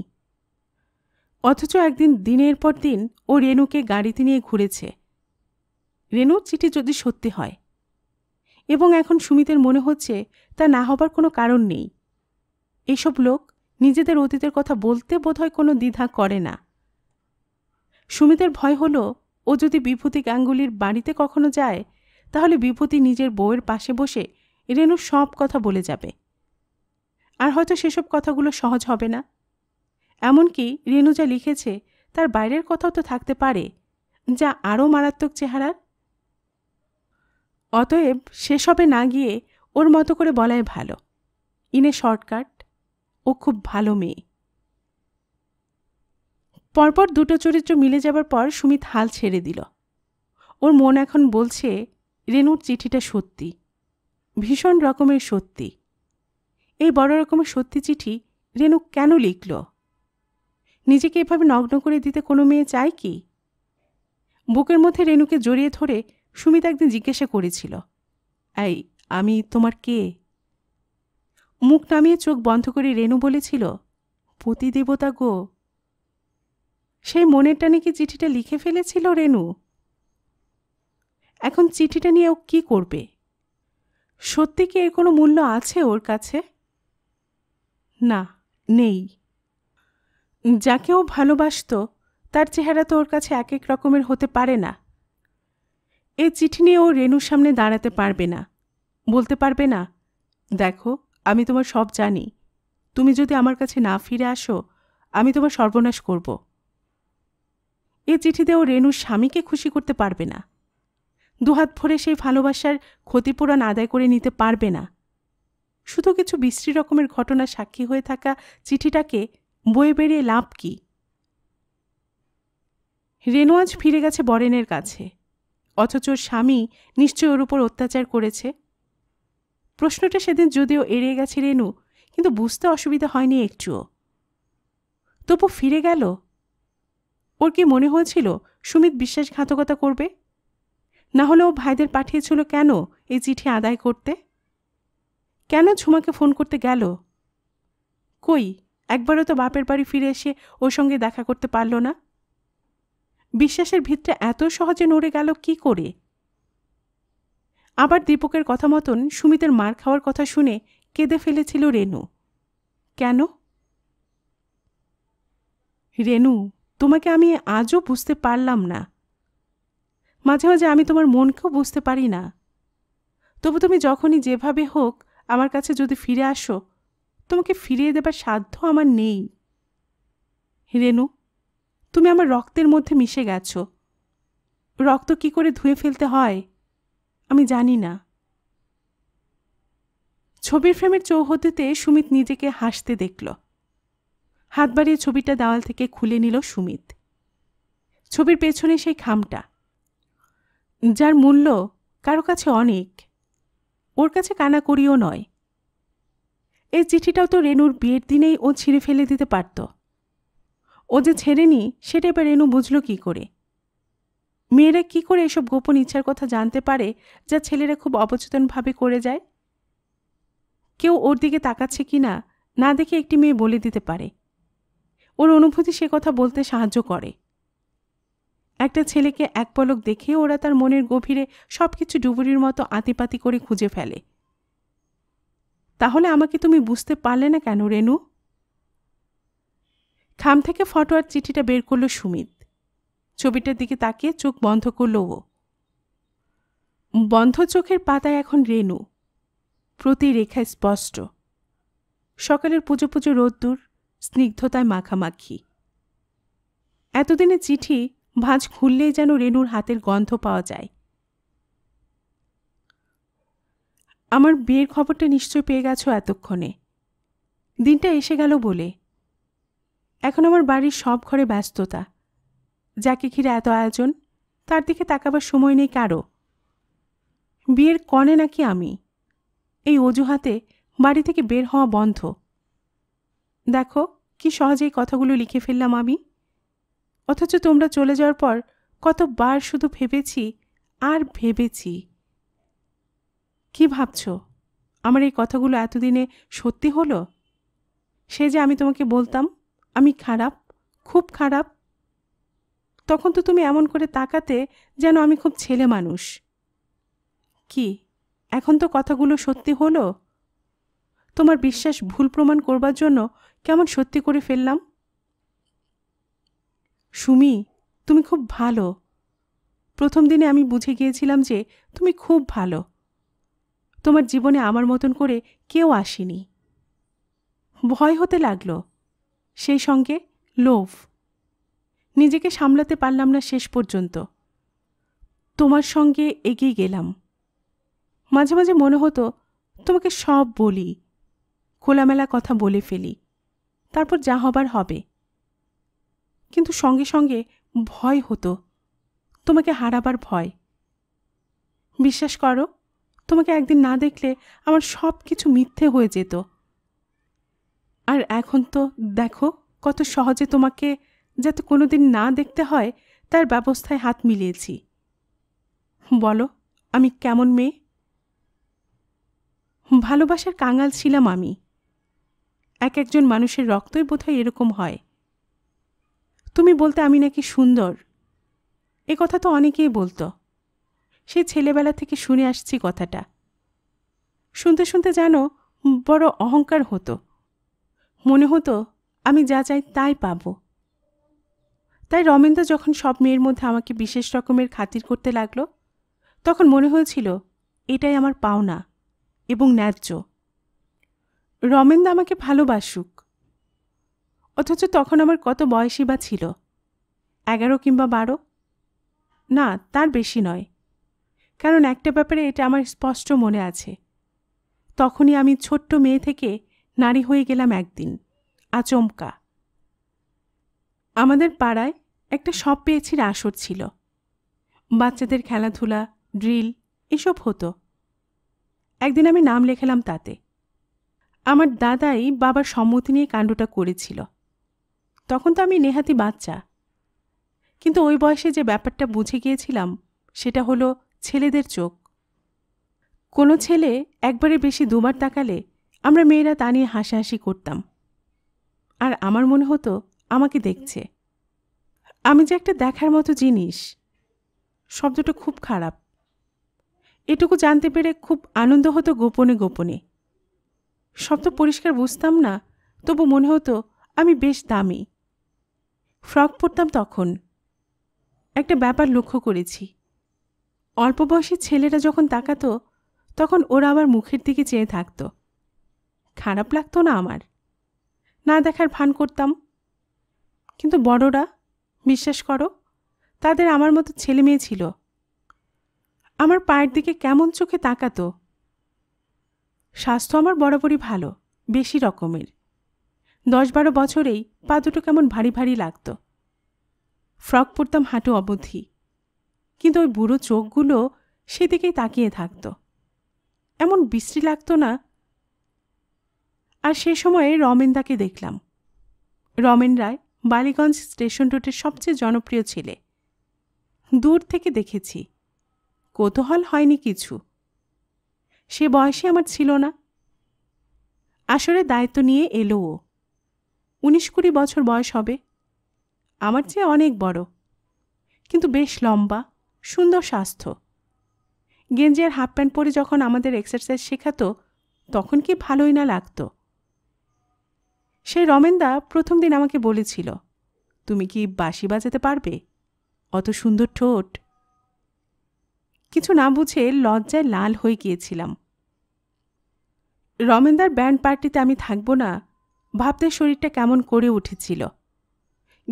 অথচ একদিন দিনের পর দিন ও রেণুকে গাড়িতে নিয়ে ঘুরেছে রেণুর চিঠি যদি সত্যি হয় এবং এখন সুমিতের মনে হচ্ছে তা না হবার কোনো কারণ নেই এইসব লোক নিজেদের অতীতের কথা বলতে বোধহয় কোনো দ্বিধা করে না সুমিতের ভয় হলো ও যদি বিভূতি গাঙ্গুলির বাড়িতে কখনো যায় তাহলে বিভূতি নিজের বউয়ের পাশে বসে রেণু সব কথা বলে যাবে আর হয়তো সেসব কথাগুলো সহজ হবে না এমনকি রেণু যা লিখেছে তার বাইরের কথাও তো থাকতে পারে যা আরও মারাত্মক চেহারার অতএব সেসবে না গিয়ে ওর মতো করে বলাই ভালো ইনে শর্টকাট ও খুব ভালো মেয়ে পরপর দুটো চরিত্র মিলে যাবার পর সুমিত হাল ছেড়ে দিল ওর মন এখন বলছে রেনুর চিঠিটা সত্যি ভীষণ রকমের সত্যি এই বড় রকমের সত্যি চিঠি রেনু কেন লিখল নিজেকে এভাবে নগ্ন করে দিতে কোনো মেয়ে চায় কি বুকের মধ্যে রেনুকে জড়িয়ে ধরে সুমিতা একদিন জিজ্ঞাসা করেছিল এই আমি তোমার কে মুখ নামিয়ে চোখ বন্ধ করে রেনু বলেছিল পতি দেবতা গো সেই মনের টানে কি চিঠিটা লিখে ফেলেছিল রেনু এখন চিঠিটা নিয়ে ও কি করবে সত্যি কি এর কোনো মূল্য আছে ওর কাছে না নেই যাকে ও ভালোবাসত তার চেহারা তো ওর কাছে এক এক রকমের হতে পারে না এ চিঠি নিয়ে ও রেনুর সামনে দাঁড়াতে পারবে না বলতে পারবে না দেখো আমি তোমার সব জানি তুমি যদি আমার কাছে না ফিরে আসো আমি তোমার সর্বনাশ করব এ চিঠিতে ও রেনুর স্বামীকে খুশি করতে পারবে না দুহাত ভরে সেই ভালোবাসার ক্ষতিপূরণ আদায় করে নিতে পারবে না শুধু কিছু বিশ্রী রকমের ঘটনা সাক্ষী হয়ে থাকা চিঠিটাকে বয়ে বেরিয়ে লাভ কি রেনু আজ ফিরে গেছে বরেনের কাছে অথচ স্বামী নিশ্চয় ওর উপর অত্যাচার করেছে প্রশ্নটা সেদিন যদিও এড়িয়ে গেছে রেনু কিন্তু বুঝতে অসুবিধা হয়নি একটুও তবু ফিরে গেল ওর কি মনে হয়েছিল সুমিত বিশ্বাসঘাতকতা করবে না হলে ও ভাইদের পাঠিয়েছিল কেন এই চিঠি আদায় করতে কেন ঝুমাকে ফোন করতে গেল কই একবারও তো বাপের বাড়ি ফিরে এসে ওর সঙ্গে দেখা করতে পারল না বিশ্বাসের ভিতটা এত সহজে নড়ে গেল কি করে আবার দীপকের কথা মতন সুমিতের মার খাওয়ার কথা শুনে কেঁদে ফেলেছিল রেনু কেন রেনু তোমাকে আমি আজও বুঝতে পারলাম না মাঝে মাঝে আমি তোমার মনকেও বুঝতে পারি না তবু তুমি যখনই যেভাবে হোক আমার কাছে যদি ফিরে আসো তোমাকে ফিরিয়ে দেবার সাধ্য আমার নেই রেনু তুমি আমার রক্তের মধ্যে মিশে গেছ রক্ত কি করে ধুয়ে ফেলতে হয় আমি জানি না ছবির ফ্রেমের চৌহদ্দিতে সুমিত নিজেকে হাসতে দেখল হাত বাড়িয়ে ছবিটা দেওয়াল থেকে খুলে নিল সুমিত ছবির পেছনে সেই খামটা যার মূল্য কারো কাছে অনেক ওর কাছে কানাকড়িও নয় এই চিঠিটাও তো রেনুর বিয়ের দিনেই ও ছিঁড়ে ফেলে দিতে পারত ও যে ছেড়েনি সেটা এবার রেনু বুঝল কি করে মেয়েরা কি করে এসব গোপন ইচ্ছার কথা জানতে পারে যা ছেলেরা খুব অবচেতনভাবে করে যায় কেউ ওর দিকে তাকাচ্ছে কি না দেখে একটি মেয়ে বলে দিতে পারে ওর অনুভূতি সে কথা বলতে সাহায্য করে একটা ছেলেকে এক পলক দেখে ওরা তার মনের গভীরে সব কিছু ডুবুরির মতো আতিপাতি করে খুঁজে ফেলে তাহলে আমাকে তুমি বুঝতে পারলে না কেন রেনু খাম থেকে ফটোয়ার চিঠিটা বের করলো সুমিত ছবিটার দিকে তাকিয়ে চোখ বন্ধ করল ও বন্ধ চোখের পাতায় এখন রেনু প্রতি রেখা স্পষ্ট সকালের পুজো পুজো রোদ্দুর স্নিগ্ধতায় মাখামাখি এতদিনে চিঠি ভাঁজ খুললেই যেন রেনুর হাতের গন্ধ পাওয়া যায় আমার বিয়ের খবরটা নিশ্চয় পেয়ে গেছো এতক্ষণে দিনটা এসে গেল বলে এখন আমার বাড়ির সব ঘরে ব্যস্ততা যাকে ঘিরে এত আয়োজন তার দিকে তাকাবার সময় নেই কারো বিয়ের কনে নাকি আমি এই অজুহাতে বাড়ি থেকে বের হওয়া বন্ধ দেখো কি সহজেই কথাগুলো লিখে ফেললাম আমি অথচ তোমরা চলে যাওয়ার পর কতবার শুধু ভেবেছি আর ভেবেছি কি ভাবছ আমার এই কথাগুলো এতদিনে সত্যি হলো সে যে আমি তোমাকে বলতাম আমি খারাপ খুব খারাপ তখন তো তুমি এমন করে তাকাতে যেন আমি খুব ছেলে মানুষ কি এখন তো কথাগুলো সত্যি হলো তোমার বিশ্বাস ভুল প্রমাণ করবার জন্য কেমন সত্যি করে ফেললাম সুমি তুমি খুব ভালো প্রথম দিনে আমি বুঝে গিয়েছিলাম যে তুমি খুব ভালো তোমার জীবনে আমার মতন করে কেউ আসেনি ভয় হতে লাগল সেই সঙ্গে লোভ নিজেকে সামলাতে পারলাম না শেষ পর্যন্ত তোমার সঙ্গে এগিয়ে গেলাম মাঝে মাঝে মনে হতো তোমাকে সব বলি খোলামেলা কথা বলে ফেলি তারপর যা হবার হবে কিন্তু সঙ্গে সঙ্গে ভয় হতো তোমাকে হারাবার ভয় বিশ্বাস করো তোমাকে একদিন না দেখলে আমার সব কিছু মিথ্যে হয়ে যেত আর এখন তো দেখো কত সহজে তোমাকে যাতে কোনো দিন না দেখতে হয় তার ব্যবস্থায় হাত মিলিয়েছি বলো আমি কেমন মেয়ে ভালোবাসার কাঙাল ছিলাম আমি এক একজন মানুষের রক্তই বোধহয় এরকম হয় তুমি বলতে আমি নাকি সুন্দর এ কথা তো অনেকেই বলতো সে ছেলেবেলা থেকে শুনে আসছি কথাটা শুনতে শুনতে যেন বড় অহংকার হতো মনে হতো আমি যা চাই তাই পাব তাই রমেন্দ্র যখন সব মেয়ের মধ্যে আমাকে বিশেষ রকমের খাতির করতে লাগল তখন মনে হয়েছিল এটাই আমার পাওনা এবং ন্যায্য রমেন্দ্র আমাকে ভালোবাসুক অথচ তখন আমার কত বয়সী বা ছিল এগারো কিংবা বারো না তার বেশি নয় কারণ একটা ব্যাপারে এটা আমার স্পষ্ট মনে আছে তখনই আমি ছোট্ট মেয়ে থেকে নারী হয়ে গেলাম একদিন আচমকা আমাদের পাড়ায় একটা সব পেয়েছির আসর ছিল বাচ্চাদের খেলাধুলা ড্রিল এসব হতো একদিন আমি নাম লেখালাম তাতে আমার দাদাই বাবার সম্মতি নিয়ে কাণ্ডটা করেছিল তখন তো আমি নেহাতি বাচ্চা কিন্তু ওই বয়সে যে ব্যাপারটা বুঝে গিয়েছিলাম সেটা হলো ছেলেদের চোখ কোনো ছেলে একবারে বেশি দুবার তাকালে আমরা মেয়েরা তা নিয়ে হাসাহাসি করতাম আর আমার মনে হতো আমাকে দেখছে আমি যে একটা দেখার মতো জিনিস শব্দটা খুব খারাপ এটুকু জানতে পেরে খুব আনন্দ হতো গোপনে গোপনে শব্দ পরিষ্কার বুঝতাম না তবু মনে হতো আমি বেশ দামি ফ্রক পরতাম তখন একটা ব্যাপার লক্ষ্য করেছি অল্প বয়সী ছেলেরা যখন তাকাতো তখন ওরা আমার মুখের দিকে চেয়ে থাকত খারাপ লাগতো না আমার না দেখার ভান করতাম কিন্তু বড়রা বিশ্বাস করো তাদের আমার মতো ছেলে মেয়ে ছিল আমার পায়ের দিকে কেমন চোখে তাকাতো স্বাস্থ্য আমার বরাবরই ভালো বেশি রকমের দশ বারো বছরেই পা দুটো কেমন ভারী ভারী লাগত ফ্রক পরতাম হাঁটু অবধি কিন্তু ওই বুড়ো চোখগুলো সেদিকেই তাকিয়ে থাকত এমন বিশ্রী লাগত না আর সে সময়ে রমেনদাকে দেখলাম রমেন রায় বালিগঞ্জ স্টেশন রোডের সবচেয়ে জনপ্রিয় ছেলে দূর থেকে দেখেছি কৌতূহল হয়নি কিছু সে বয়সে আমার ছিল না আসরে দায়িত্ব নিয়ে এলো ও উনিশ কুড়ি বছর বয়স হবে আমার চেয়ে অনেক বড় কিন্তু বেশ লম্বা সুন্দর স্বাস্থ্য গেঞ্জিয়ার হাফ প্যান্ট পরে যখন আমাদের এক্সারসাইজ শেখাতো তখন কি ভালোই না লাগত সেই রমেনদা প্রথম দিন আমাকে বলেছিল তুমি কি বাঁশি বাজাতে পারবে অত সুন্দর ঠোঁট কিছু না বুঝে লজ্জায় লাল হয়ে গিয়েছিলাম রমেনদার ব্যান্ড পার্টিতে আমি থাকবো না ভাবতে শরীরটা কেমন করে উঠেছিল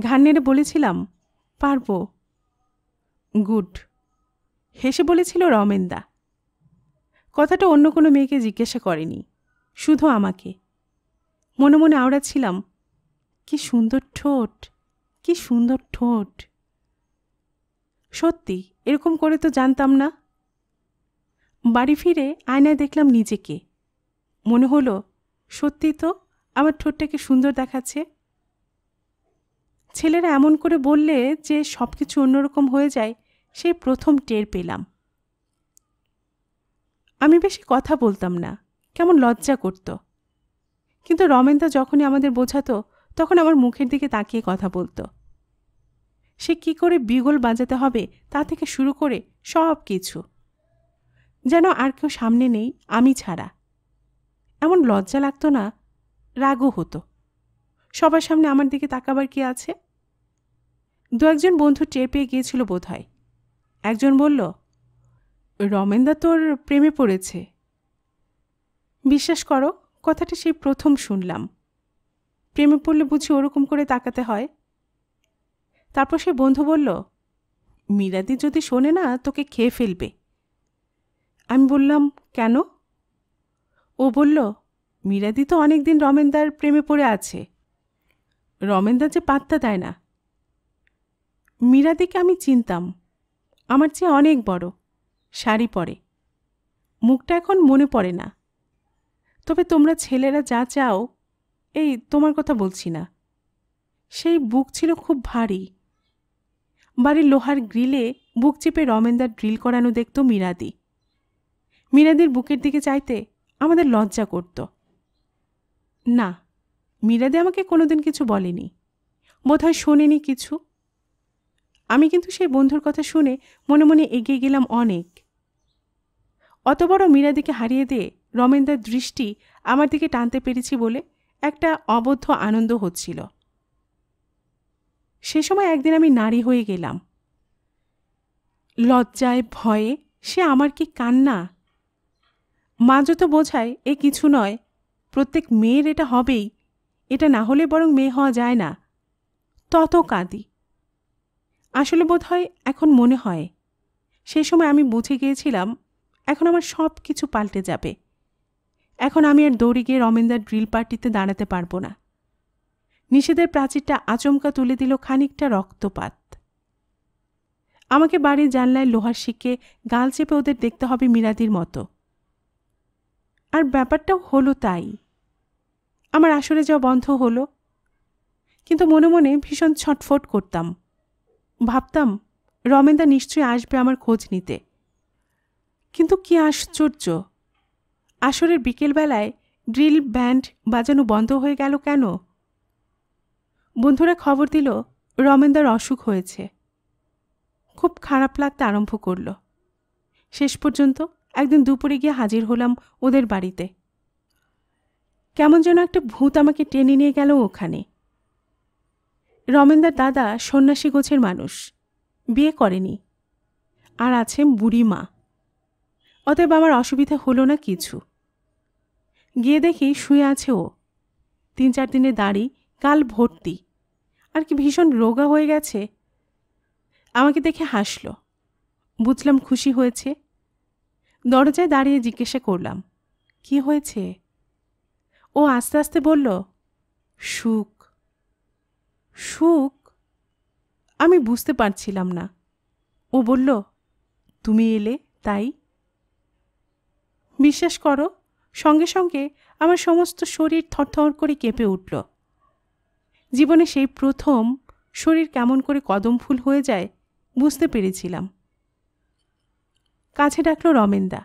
ঘান নেড়ে বলেছিলাম পারব গুড হেসে বলেছিল রমেনদা কথাটা অন্য কোনো মেয়েকে জিজ্ঞাসা করেনি শুধু আমাকে মনে মনে আওড়াচ্ছিলাম কি সুন্দর ঠোঁট কি সুন্দর ঠোঁট সত্যি এরকম করে তো জানতাম না বাড়ি ফিরে আয়নায় দেখলাম নিজেকে মনে হলো সত্যি তো আমার ঠোঁটটাকে সুন্দর দেখাচ্ছে ছেলেরা এমন করে বললে যে সব কিছু অন্যরকম হয়ে যায় সেই প্রথম টের পেলাম আমি বেশি কথা বলতাম না কেমন লজ্জা করত কিন্তু রমেনদা যখনই আমাদের বোঝাতো তখন আমার মুখের দিকে তাকিয়ে কথা বলতো সে কি করে বিগল বাজাতে হবে তা থেকে শুরু করে সব কিছু যেন আর কেউ সামনে নেই আমি ছাড়া এমন লজ্জা লাগতো না রাগও হতো সবার সামনে আমার দিকে তাকাবার কি আছে দু একজন বন্ধু টের পেয়ে গিয়েছিল বোধ হয় একজন বলল রমেনদা তোর প্রেমে পড়েছে বিশ্বাস করো কথাটা সেই প্রথম শুনলাম প্রেমে পড়লে বুঝি ওরকম করে তাকাতে হয় তারপর সে বন্ধু বলল মিরাদি যদি শোনে না তোকে খেয়ে ফেলবে আমি বললাম কেন ও বলল মিরাদি তো অনেকদিন রমেনদার প্রেমে পড়ে আছে রমেনদা যে পাত্তা দেয় না মিরাদিকে আমি চিনতাম আমার চেয়ে অনেক বড় শাড়ি পরে মুখটা এখন মনে পড়ে না তবে তোমরা ছেলেরা যা চাও এই তোমার কথা বলছি না সেই বুক ছিল খুব ভারী বাড়ির লোহার গ্রিলে বুক চেপে রমেনদার ড্রিল করানো দেখত মিরাদি মিরাদির বুকের দিকে চাইতে আমাদের লজ্জা করতো না মিরাদে আমাকে কোনোদিন কিছু বলেনি বোধহয় শোনেনি কিছু আমি কিন্তু সেই বন্ধুর কথা শুনে মনে মনে এগিয়ে গেলাম অনেক অত বড় মীরাদিকে হারিয়ে দিয়ে রমেনদার দৃষ্টি আমার দিকে টানতে পেরেছি বলে একটা অবদ্ধ আনন্দ হচ্ছিল সে সময় একদিন আমি নারী হয়ে গেলাম লজ্জায় ভয়ে সে আমার কি কান্না মা যত বোঝায় এ কিছু নয় প্রত্যেক মেয়ের এটা হবেই এটা না হলে বরং মেয়ে হওয়া যায় না তত কাঁদি আসলে বোধ হয় এখন মনে হয় সেই সময় আমি বুঝে গিয়েছিলাম এখন আমার সব কিছু পাল্টে যাবে এখন আমি আর দৌড়ে গিয়ে রমেনদার ড্রিল পার্টিতে দাঁড়াতে পারবো না নিষেধের প্রাচীরটা আচমকা তুলে দিল খানিকটা রক্তপাত আমাকে বাড়ির জানলায় লোহার শিখে গাল চেপে ওদের দেখতে হবে মিরাদির মতো আর ব্যাপারটাও হলো তাই আমার আসরে যাওয়া বন্ধ হলো কিন্তু মনে মনে ভীষণ ছটফট করতাম ভাবতাম রমেনদা নিশ্চয়ই আসবে আমার খোঁজ নিতে কিন্তু কি আশ্চর্য আসরের বিকেলবেলায় ড্রিল ব্যান্ড বাজানো বন্ধ হয়ে গেল কেন বন্ধুরা খবর দিল রমেনদার অসুখ হয়েছে খুব খারাপ লাগতে আরম্ভ করল শেষ পর্যন্ত একদিন দুপুরে গিয়ে হাজির হলাম ওদের বাড়িতে কেমন যেন একটা ভূত আমাকে টেনে নিয়ে গেল ওখানে রমেনদার দাদা সন্ন্যাসী গোছের মানুষ বিয়ে করেনি আর আছে বুড়ি মা অতএব আমার অসুবিধা হলো না কিছু গিয়ে দেখি শুয়ে আছে ও তিন চার দিনে দাড়ি কাল ভর্তি আর কি ভীষণ রোগা হয়ে গেছে আমাকে দেখে হাসলো বুঝলাম খুশি হয়েছে দরজায় দাঁড়িয়ে জিজ্ঞাসা করলাম কি হয়েছে ও আস্তে আস্তে বলল সুখ সুখ আমি বুঝতে পারছিলাম না ও বলল তুমি এলে তাই বিশ্বাস করো সঙ্গে সঙ্গে আমার সমস্ত শরীর থরথর করে কেঁপে উঠল জীবনে সেই প্রথম শরীর কেমন করে কদম ফুল হয়ে যায় বুঝতে পেরেছিলাম কাছে ডাকল রমেনদা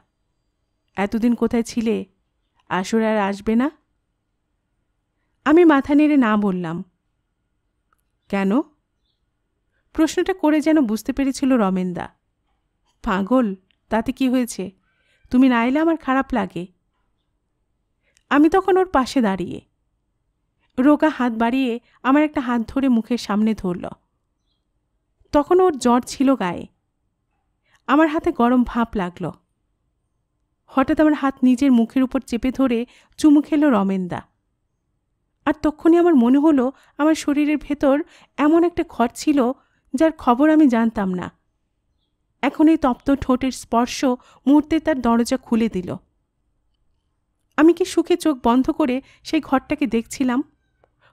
এতদিন কোথায় ছিলে আসর আর আসবে না আমি মাথা নেড়ে না বললাম কেন প্রশ্নটা করে যেন বুঝতে পেরেছিল রমেনদা পাগল তাতে কি হয়েছে তুমি না এলে আমার খারাপ লাগে আমি তখন ওর পাশে দাঁড়িয়ে রোগা হাত বাড়িয়ে আমার একটা হাত ধরে মুখের সামনে ধরল তখন ওর জ্বর ছিল গায়ে আমার হাতে গরম ভাপ লাগল হঠাৎ আমার হাত নিজের মুখের উপর চেপে ধরে চুমু খেল রমেনদা আর তখনই আমার মনে হলো আমার শরীরের ভেতর এমন একটা ঘর ছিল যার খবর আমি জানতাম না এখন এই তপ্ত ঠোঁটের স্পর্শ মুহূর্তে তার দরজা খুলে দিল আমি কি সুখে চোখ বন্ধ করে সেই ঘরটাকে দেখছিলাম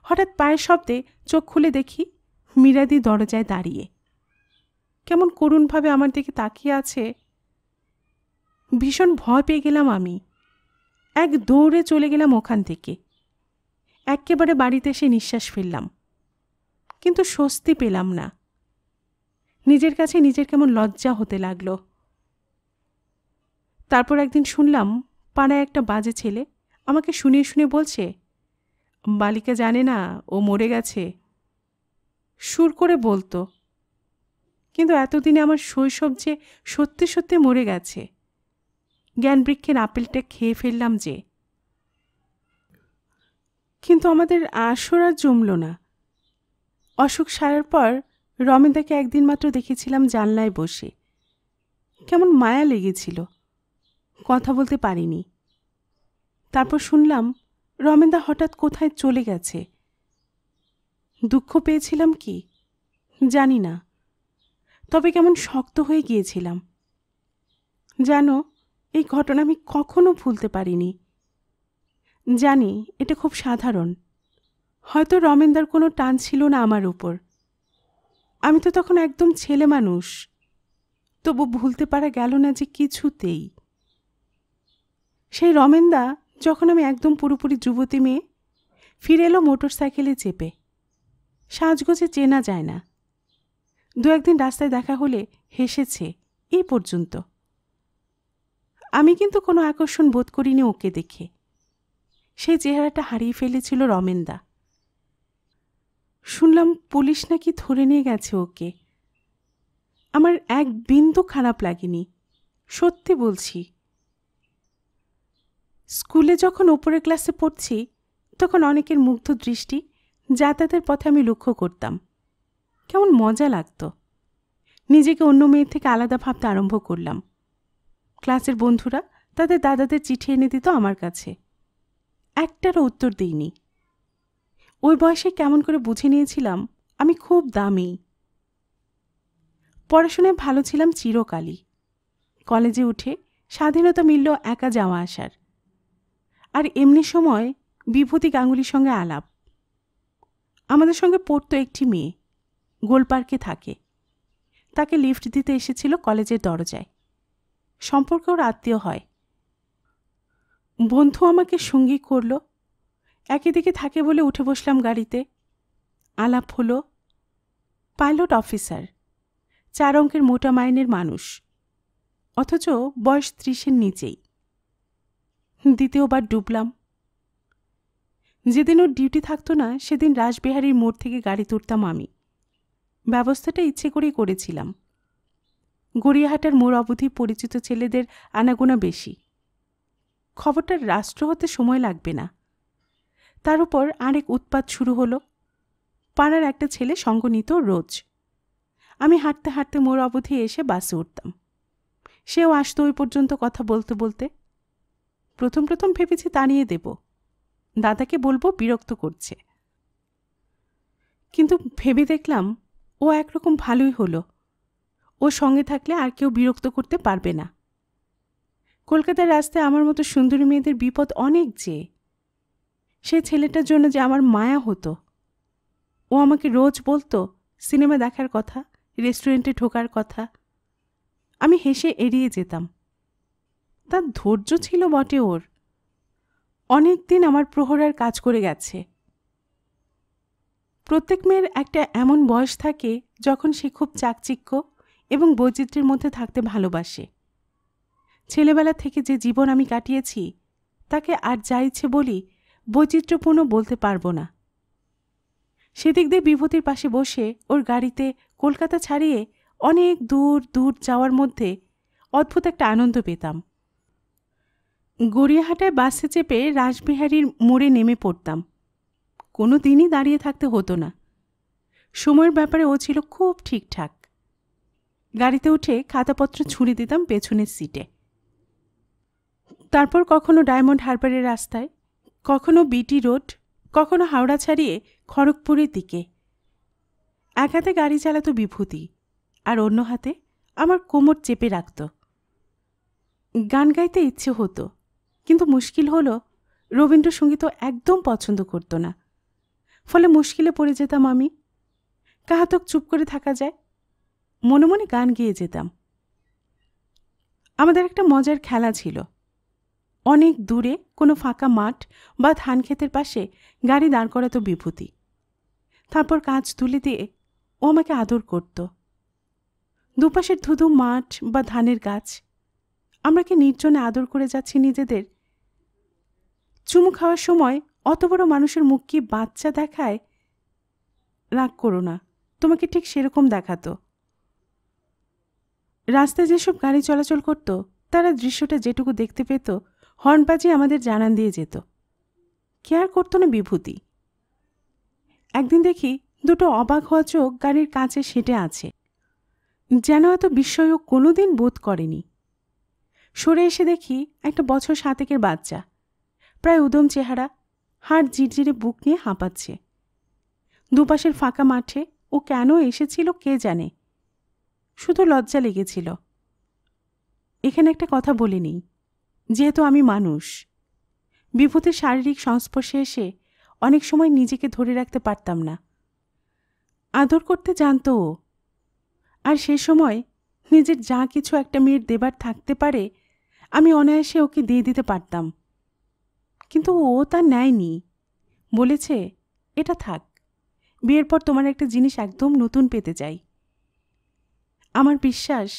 হঠাৎ পায়ের শব্দে চোখ খুলে দেখি মিরাদি দরজায় দাঁড়িয়ে কেমন করুণভাবে আমার দিকে তাকিয়ে আছে ভীষণ ভয় পেয়ে গেলাম আমি এক দৌড়ে চলে গেলাম ওখান থেকে একেবারে বাড়িতে এসে নিঃশ্বাস ফেললাম কিন্তু স্বস্তি পেলাম না নিজের কাছে নিজের কেমন লজ্জা হতে লাগলো তারপর একদিন শুনলাম পাড়ায় একটা বাজে ছেলে আমাকে শুনিয়ে শুনে বলছে বালিকা জানে না ও মরে গেছে সুর করে বলতো কিন্তু এতদিনে আমার শৈশব যে সত্যি সত্যি মরে গেছে জ্ঞানবৃক্ষের আপেলটা খেয়ে ফেললাম যে কিন্তু আমাদের আসর আর জমল না অসুখ সারার পর রমেনদাকে একদিন মাত্র দেখেছিলাম জানলায় বসে কেমন মায়া লেগেছিল কথা বলতে পারিনি তারপর শুনলাম রমেনদা হঠাৎ কোথায় চলে গেছে দুঃখ পেয়েছিলাম কি জানি না তবে কেমন শক্ত হয়ে গিয়েছিলাম যেন এই ঘটনা আমি কখনো ভুলতে পারিনি জানি এটা খুব সাধারণ হয়তো রমেনদার কোনো টান ছিল না আমার উপর আমি তো তখন একদম ছেলে মানুষ তবু ভুলতে পারা গেল না যে কিছুতেই সেই রমেনদা যখন আমি একদম পুরোপুরি যুবতী মেয়ে ফিরে এলো মোটর সাইকেলে চেপে সাজগোজে চেনা যায় না দু একদিন রাস্তায় দেখা হলে হেসেছে এই পর্যন্ত আমি কিন্তু কোনো আকর্ষণ বোধ করিনি ওকে দেখে সেই চেহারাটা হারিয়ে ফেলেছিল রমেনদা শুনলাম পুলিশ নাকি ধরে নিয়ে গেছে ওকে আমার এক বিন্দু খারাপ লাগেনি সত্যি বলছি স্কুলে যখন ওপরের ক্লাসে পড়ছি তখন অনেকের মুগ্ধ দৃষ্টি যাতায়াতের পথে আমি লক্ষ্য করতাম কেমন মজা লাগত নিজেকে অন্য মেয়ের থেকে আলাদা ভাবতে আরম্ভ করলাম ক্লাসের বন্ধুরা তাদের দাদাদের চিঠি এনে দিত আমার কাছে একটারও উত্তর দিইনি ওই বয়সে কেমন করে বুঝে নিয়েছিলাম আমি খুব দামি পড়াশোনায় ভালো ছিলাম চিরকালই কলেজে উঠে স্বাধীনতা মিলল একা যাওয়া আসার আর এমনি সময় বিভূতি গাঙ্গুলির সঙ্গে আলাপ আমাদের সঙ্গে পড়তো একটি মেয়ে গোলপার্কে থাকে তাকে লিফট দিতে এসেছিল কলেজের দরজায় সম্পর্কে ওর আত্মীয় হয় বন্ধু আমাকে সঙ্গী করল একই দিকে থাকে বলে উঠে বসলাম গাড়িতে আলাপ হলো পাইলট অফিসার চার অঙ্কের মোটা মাইনের মানুষ অথচ বয়স ত্রিশের নিচেই দ্বিতীয়বার ডুবলাম যেদিন ওর ডিউটি থাকতো না সেদিন রাসবিহারীর মোড় থেকে গাড়ি তুলতাম আমি ব্যবস্থাটা ইচ্ছে করেই করেছিলাম গড়িয়াহাটার মোড় অবধি পরিচিত ছেলেদের আনাগোনা বেশি খবরটার রাষ্ট্র হতে সময় লাগবে না তার উপর আরেক উৎপাত শুরু হলো পাড়ার একটা ছেলে সঙ্গ নিত রোজ আমি হাঁটতে হাঁটতে মোড় অবধি এসে বাসে উঠতাম সেও আসতো ওই পর্যন্ত কথা বলতে বলতে প্রথম প্রথম ভেবেছি তাড়িয়ে দেব দাদাকে বলবো বিরক্ত করছে কিন্তু ভেবে দেখলাম ও একরকম ভালোই হলো ও সঙ্গে থাকলে আর কেউ বিরক্ত করতে পারবে না কলকাতার রাস্তায় আমার মতো সুন্দরী মেয়েদের বিপদ অনেক যে সে ছেলেটার জন্য যে আমার মায়া হতো ও আমাকে রোজ বলতো সিনেমা দেখার কথা রেস্টুরেন্টে ঢোকার কথা আমি হেসে এড়িয়ে যেতাম তার ধৈর্য ছিল বটে ওর অনেক দিন আমার প্রহরার কাজ করে গেছে প্রত্যেক মেয়ের একটা এমন বয়স থাকে যখন সে খুব চাকচিক্য এবং বৈচিত্র্যের মধ্যে থাকতে ভালোবাসে ছেলেবেলা থেকে যে জীবন আমি কাটিয়েছি তাকে আর যা ইচ্ছে বলি বৈচিত্র্যপূর্ণ বলতে পারবো না সেদিক দিয়ে বিভূতির পাশে বসে ওর গাড়িতে কলকাতা ছাড়িয়ে অনেক দূর দূর যাওয়ার মধ্যে অদ্ভুত একটা আনন্দ পেতাম গড়িয়াহাটায় বাসে চেপে রাসবিহারীর মোড়ে নেমে পড়তাম কোনো দিনই দাঁড়িয়ে থাকতে হতো না সময়ের ব্যাপারে ও ছিল খুব ঠিকঠাক গাড়িতে উঠে খাতাপত্র ছুঁড়ে দিতাম পেছনের সিটে তারপর কখনো ডায়মন্ড হারবারের রাস্তায় কখনো বিটি রোড কখনো হাওড়া ছাড়িয়ে খড়গপুরের দিকে এক হাতে গাড়ি চালাতো বিভূতি আর অন্য হাতে আমার কোমর চেপে রাখত গান গাইতে ইচ্ছে হতো কিন্তু মুশকিল হলো রবীন্দ্রসঙ্গীত একদম পছন্দ করতো না ফলে মুশকিলে পড়ে যেতাম আমি কাহাতক চুপ করে থাকা যায় মনে মনে গান গেয়ে যেতাম আমাদের একটা মজার খেলা ছিল অনেক দূরে কোনো ফাঁকা মাঠ বা ধান খেতের পাশে গাড়ি দাঁড় করাতো বিভূতি তারপর কাজ তুলে দিয়ে ও আমাকে আদর করত দুপাশের ধুধু মাঠ বা ধানের গাছ আমরা কি নির্জনে আদর করে যাচ্ছি নিজেদের চুমু খাওয়ার সময় অত বড় মানুষের মুখ কি বাচ্চা দেখায় রাগ করো না তোমাকে ঠিক সেরকম দেখাতো রাস্তায় যেসব গাড়ি চলাচল করত তারা দৃশ্যটা যেটুকু দেখতে পেত হর্ন আমাদের জানান দিয়ে যেত কেয়ার করতো না বিভূতি একদিন দেখি দুটো অবাক হওয়া চোখ গাড়ির কাছে সেটে আছে যেন এত বিস্ময়ও কোনোদিন বোধ করেনি সরে এসে দেখি একটা বছর সাতেকের বাচ্চা প্রায় উদম চেহারা হাড় জিরজিরে বুক নিয়ে হাঁপাচ্ছে দুপাশের ফাঁকা মাঠে ও কেন এসেছিল কে জানে শুধু লজ্জা লেগেছিল এখানে একটা কথা বলে নিই যেহেতু আমি মানুষ বিভূতের শারীরিক সংস্পর্শে এসে অনেক সময় নিজেকে ধরে রাখতে পারতাম না আদর করতে জানত ও আর সে সময় নিজের যা কিছু একটা মেয়ের দেবার থাকতে পারে আমি অনায়াসে ওকে দিয়ে দিতে পারতাম কিন্তু ও তা নেয়নি বলেছে এটা থাক বিয়ের পর তোমার একটা জিনিস একদম নতুন পেতে চাই আমার বিশ্বাস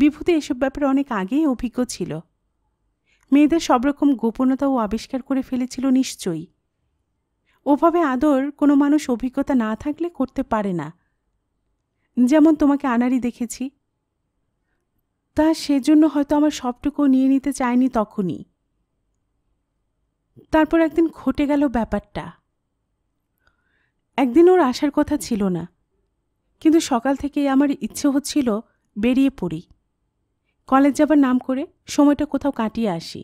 বিভূতি এসব ব্যাপারে অনেক আগেই অভিজ্ঞ ছিল মেয়েদের সব রকম গোপনতা ও আবিষ্কার করে ফেলেছিল নিশ্চয়ই ওভাবে আদর কোনো মানুষ অভিজ্ঞতা না থাকলে করতে পারে না যেমন তোমাকে আনারি দেখেছি তা সেজন্য হয়তো আমার সবটুকু নিয়ে নিতে চায়নি তখনই তারপর একদিন ঘটে গেল ব্যাপারটা একদিন ওর আসার কথা ছিল না কিন্তু সকাল থেকেই আমার ইচ্ছে হচ্ছিল বেরিয়ে পড়ি কলেজ যাবার নাম করে সময়টা কোথাও কাটিয়ে আসি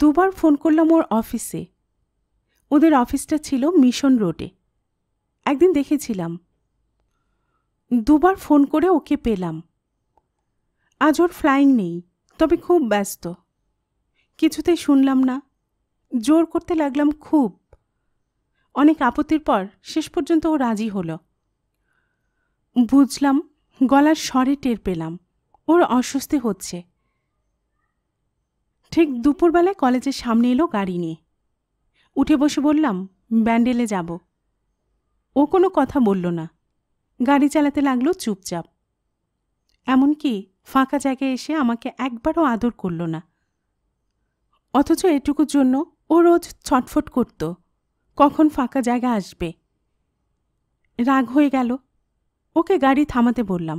দুবার ফোন করলাম ওর অফিসে ওদের অফিসটা ছিল মিশন রোডে একদিন দেখেছিলাম দুবার ফোন করে ওকে পেলাম আজ ওর ফ্লাইং নেই তবে খুব ব্যস্ত কিছুতেই শুনলাম না জোর করতে লাগলাম খুব অনেক আপত্তির পর শেষ পর্যন্ত ও রাজি হল বুঝলাম গলার স্বরে টের পেলাম ওর অস্বস্তি হচ্ছে ঠিক দুপুরবেলায় কলেজের সামনে এলো গাড়ি নিয়ে উঠে বসে বললাম ব্যান্ডেলে যাব ও কোনো কথা বলল না গাড়ি চালাতে লাগলো চুপচাপ এমনকি ফাঁকা জায়গায় এসে আমাকে একবারও আদর করল না অথচ এটুকুর জন্য ও রোজ ছটফট করত কখন ফাঁকা জায়গা আসবে রাগ হয়ে গেল ওকে গাড়ি থামাতে বললাম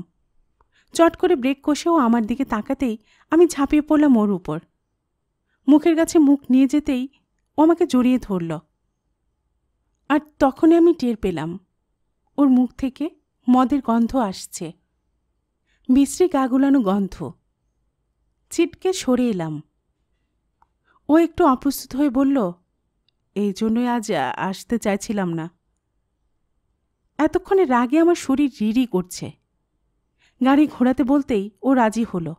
চট করে ব্রেক কষেও আমার দিকে তাকাতেই আমি ঝাঁপিয়ে পড়লাম ওর উপর মুখের কাছে মুখ নিয়ে যেতেই ও আমাকে জড়িয়ে ধরল আর তখনই আমি টের পেলাম ওর মুখ থেকে মদের গন্ধ আসছে বিশ্রী গাগুলানো গন্ধ ছিটকে সরে এলাম ও একটু অপ্রস্তুত হয়ে বলল এই জন্যই আজ আসতে চাইছিলাম না এতক্ষণে রাগে আমার শরীর রিরি করছে গাড়ি ঘোরাতে বলতেই ও রাজি হলো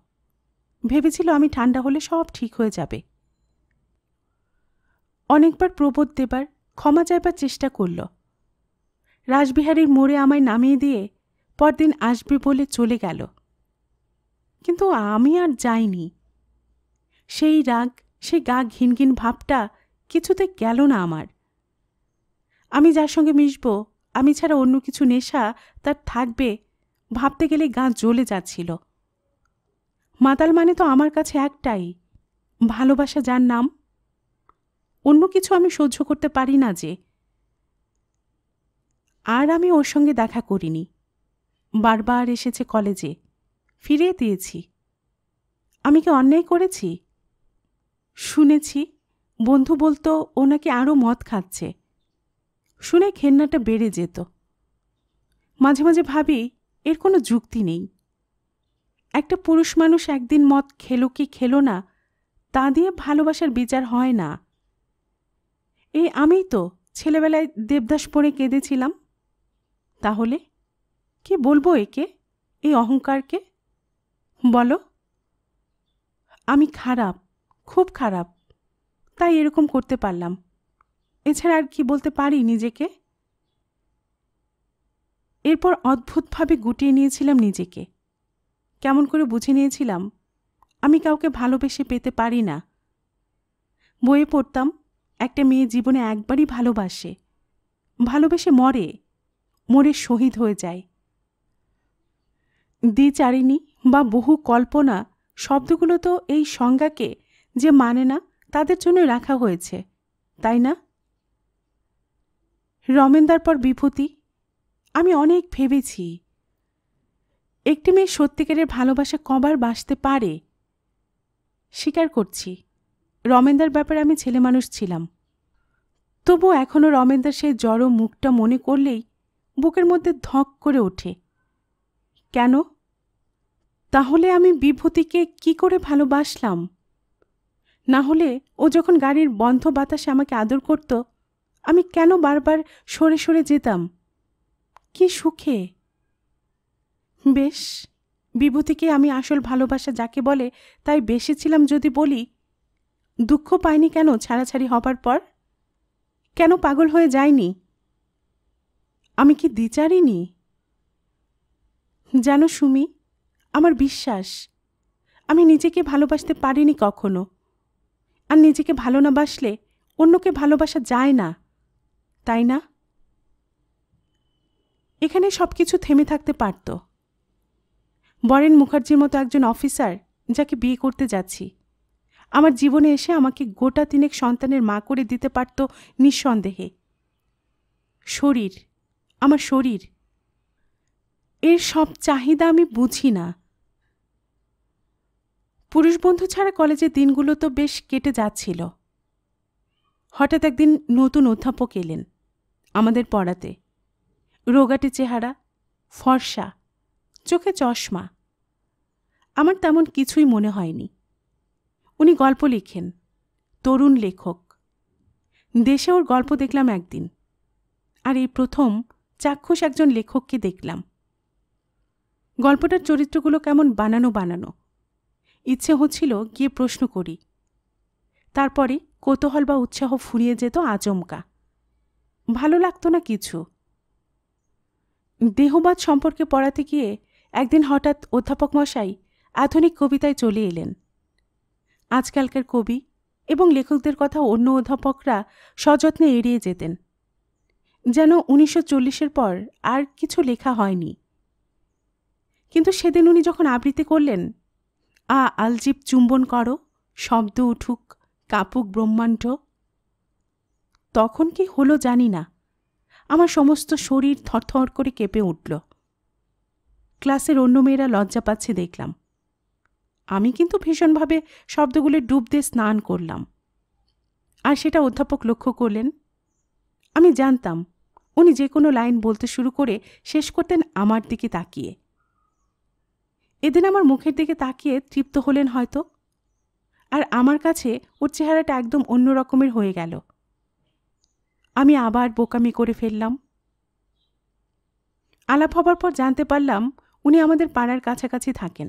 ভেবেছিল আমি ঠান্ডা হলে সব ঠিক হয়ে যাবে অনেকবার প্রবোধ দেবার ক্ষমা চাইবার চেষ্টা করল রাসবিহারীর মোড়ে আমায় নামিয়ে দিয়ে পরদিন আসবে বলে চলে গেল কিন্তু আমি আর যাইনি সেই রাগ সেই গা ঘিনঘিন ভাবটা কিছুতে গেল না আমার আমি যার সঙ্গে মিশব আমি ছাড়া অন্য কিছু নেশা তার থাকবে ভাবতে গেলে গা জ্বলে যাচ্ছিল মাতাল মানে তো আমার কাছে একটাই ভালোবাসা যার নাম অন্য কিছু আমি সহ্য করতে পারি না যে আর আমি ওর সঙ্গে দেখা করিনি বারবার এসেছে কলেজে ফিরিয়ে দিয়েছি আমি কি অন্যায় করেছি শুনেছি বন্ধু বলতো ও নাকি আরও মদ খাচ্ছে শুনে খেন্নাটা বেড়ে যেত মাঝে মাঝে ভাবি এর কোনো যুক্তি নেই একটা পুরুষ মানুষ একদিন মদ খেলো কি খেলো না তা দিয়ে ভালোবাসার বিচার হয় না এ আমি তো ছেলেবেলায় দেবদাস পড়ে কেঁদেছিলাম তাহলে কি বলবো একে এই অহংকারকে বলো আমি খারাপ খুব খারাপ তাই এরকম করতে পারলাম এছাড়া আর কি বলতে পারি নিজেকে এরপর অদ্ভুতভাবে গুটিয়ে নিয়েছিলাম নিজেকে কেমন করে বুঝে নিয়েছিলাম আমি কাউকে ভালোবেসে পেতে পারি না বইয়ে পড়তাম একটা মেয়ে জীবনে একবারই ভালোবাসে ভালোবেসে মরে মরে শহীদ হয়ে যায় দ্বিচারিণী বা বহু কল্পনা শব্দগুলো তো এই সংজ্ঞাকে যে মানে না তাদের জন্য রাখা হয়েছে তাই না রমেনদার পর বিভূতি আমি অনেক ভেবেছি একটি মেয়ে সত্যিকারের ভালোবাসা কবার বাসতে পারে স্বীকার করছি রমেনদার ব্যাপারে আমি ছেলে মানুষ ছিলাম তবু এখনও রমেনদার সেই জড়ো মুখটা মনে করলেই বুকের মধ্যে ধক করে ওঠে কেন তাহলে আমি বিভূতিকে কি করে ভালোবাসলাম না হলে ও যখন গাড়ির বন্ধ বাতাসে আমাকে আদর করত আমি কেন বারবার সরে সরে যেতাম কি সুখে বেশ বিভূতিকে আমি আসল ভালোবাসা যাকে বলে তাই ছিলাম যদি বলি দুঃখ পাইনি কেন ছাড়াছাড়ি হবার পর কেন পাগল হয়ে যায়নি আমি কি দ্বিচারিনি জানো সুমি আমার বিশ্বাস আমি নিজেকে ভালোবাসতে পারিনি কখনো আর নিজেকে ভালো না বাসলে অন্যকে ভালোবাসা যায় না তাই না এখানে সব কিছু থেমে থাকতে পারত বরেন মুখার্জির মতো একজন অফিসার যাকে বিয়ে করতে যাচ্ছি আমার জীবনে এসে আমাকে গোটা তিনেক সন্তানের মা করে দিতে পারত নিঃসন্দেহে শরীর আমার শরীর এর সব চাহিদা আমি বুঝি না পুরুষ বন্ধু ছাড়া কলেজের দিনগুলো তো বেশ কেটে যাচ্ছিল হঠাৎ একদিন নতুন অধ্যাপক এলেন আমাদের পড়াতে রোগাটি চেহারা ফর্সা চোখে চশমা আমার তেমন কিছুই মনে হয়নি উনি গল্প লিখেন তরুণ লেখক দেশে ওর গল্প দেখলাম একদিন আর এই প্রথম চাক্ষুষ একজন লেখককে দেখলাম গল্পটার চরিত্রগুলো কেমন বানানো বানানো ইচ্ছে হচ্ছিল গিয়ে প্রশ্ন করি তারপরে কৌতূহল বা উৎসাহ ফুরিয়ে যেত আচমকা ভালো লাগতো না কিছু দেহবাদ সম্পর্কে পড়াতে গিয়ে একদিন হঠাৎ অধ্যাপক মশাই আধুনিক কবিতায় চলে এলেন আজকালকার কবি এবং লেখকদের কথা অন্য অধ্যাপকরা সযত্নে এড়িয়ে যেতেন যেন উনিশশো চল্লিশের পর আর কিছু লেখা হয়নি কিন্তু সেদিন উনি যখন আবৃত্তি করলেন আ আলজিব চুম্বন করো শব্দ উঠুক কাপুক ব্রহ্মাণ্ড তখন কি হলো জানি না আমার সমস্ত শরীর থরথর করে কেঁপে উঠল ক্লাসের অন্য মেয়েরা লজ্জা পাচ্ছে দেখলাম আমি কিন্তু ভীষণভাবে শব্দগুলো ডুব দিয়ে স্নান করলাম আর সেটা অধ্যাপক লক্ষ্য করলেন আমি জানতাম উনি যে কোনো লাইন বলতে শুরু করে শেষ করতেন আমার দিকে তাকিয়ে এদিন আমার মুখের দিকে তাকিয়ে তৃপ্ত হলেন হয়তো আর আমার কাছে ওর চেহারাটা একদম অন্য রকমের হয়ে গেল আমি আবার বোকামি করে ফেললাম আলাপ হবার পর জানতে পারলাম উনি আমাদের পাড়ার কাছাকাছি থাকেন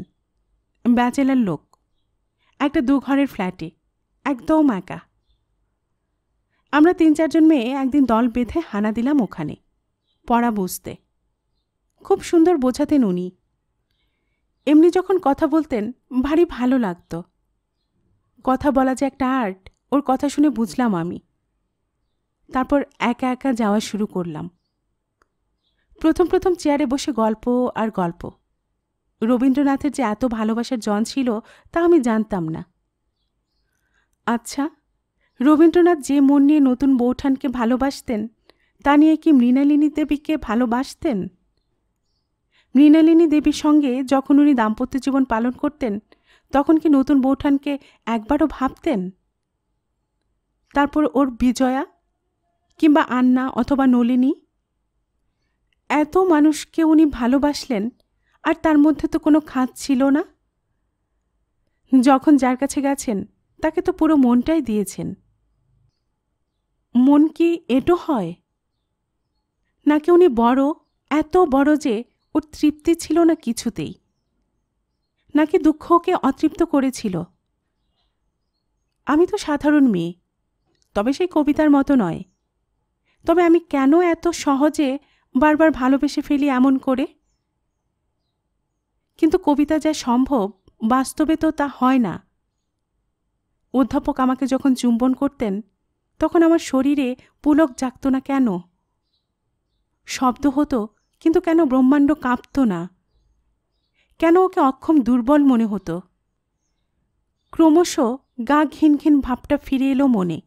ব্যাচেলার লোক একটা দুঘরের ফ্ল্যাটে একদম একা আমরা তিন চারজন মেয়ে একদিন দল বেঁধে হানা দিলাম ওখানে পড়া বুঝতে খুব সুন্দর বোঝাতেন উনি এমনি যখন কথা বলতেন ভারী ভালো লাগত কথা বলা যে একটা আর্ট ওর কথা শুনে বুঝলাম আমি তারপর একা একা যাওয়া শুরু করলাম প্রথম প্রথম চেয়ারে বসে গল্প আর গল্প রবীন্দ্রনাথের যে এত ভালোবাসার জন ছিল তা আমি জানতাম না আচ্ছা রবীন্দ্রনাথ যে মন নিয়ে নতুন বৌঠানকে ভালোবাসতেন তা নিয়ে কি মৃণালিনী দেবীকে ভালোবাসতেন মৃণালিনী দেবীর সঙ্গে যখন উনি দাম্পত্য জীবন পালন করতেন তখন কি নতুন বৌঠানকে একবারও ভাবতেন তারপর ওর বিজয়া কিংবা আন্না অথবা নলিনী এত মানুষকে উনি ভালোবাসলেন আর তার মধ্যে তো কোনো খাঁজ ছিল না যখন যার কাছে গেছেন তাকে তো পুরো মনটাই দিয়েছেন মন কি এটো হয় নাকি উনি বড় এত বড় যে ওর তৃপ্তি ছিল না কিছুতেই নাকি দুঃখ ওকে অতৃপ্ত করেছিল আমি তো সাধারণ মেয়ে তবে সেই কবিতার মতো নয় তবে আমি কেন এত সহজে বারবার ভালোবেসে ফেলি এমন করে কিন্তু কবিতা যা সম্ভব বাস্তবে তো তা হয় না অধ্যাপক আমাকে যখন চুম্বন করতেন তখন আমার শরীরে পুলক জাগত না কেন শব্দ হতো কিন্তু কেন ব্রহ্মাণ্ড কাঁপত না কেন ওকে অক্ষম দুর্বল মনে হতো ক্রমশ গা ঘিনঘিন ভাবটা ফিরে এলো মনে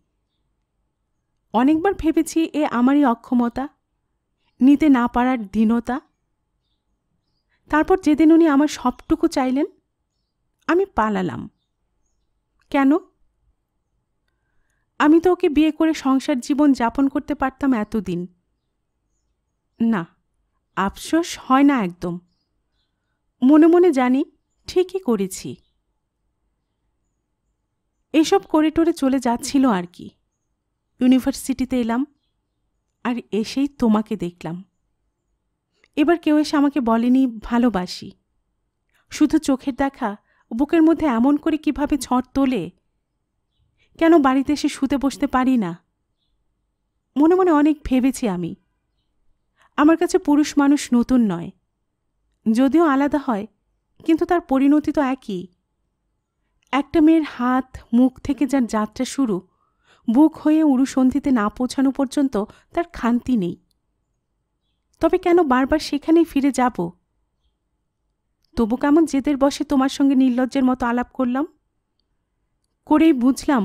অনেকবার ভেবেছি এ আমারই অক্ষমতা নিতে না পারার দীনতা তারপর যেদিন উনি আমার সবটুকু চাইলেন আমি পালালাম কেন আমি তো ওকে বিয়ে করে সংসার জীবন যাপন করতে পারতাম এতদিন না আফসোস হয় না একদম মনে মনে জানি ঠিকই করেছি এসব করে টরে চলে যাচ্ছিল আর কি ইউনিভার্সিটিতে এলাম আর এসেই তোমাকে দেখলাম এবার কেউ এসে আমাকে বলেনি ভালোবাসি শুধু চোখের দেখা বুকের মধ্যে এমন করে কিভাবে ঝড় তোলে কেন বাড়িতে এসে শুতে বসতে পারি না মনে মনে অনেক ভেবেছি আমি আমার কাছে পুরুষ মানুষ নতুন নয় যদিও আলাদা হয় কিন্তু তার পরিণতি তো একই একটা মেয়ের হাত মুখ থেকে যার যাত্রা শুরু বুক হয়ে উড়ুসন্ধিতে না পৌঁছানো পর্যন্ত তার খান্তি নেই তবে কেন বারবার সেখানেই ফিরে যাব তবু কেমন জেদের বসে তোমার সঙ্গে নির্লজ্জের মতো আলাপ করলাম করেই বুঝলাম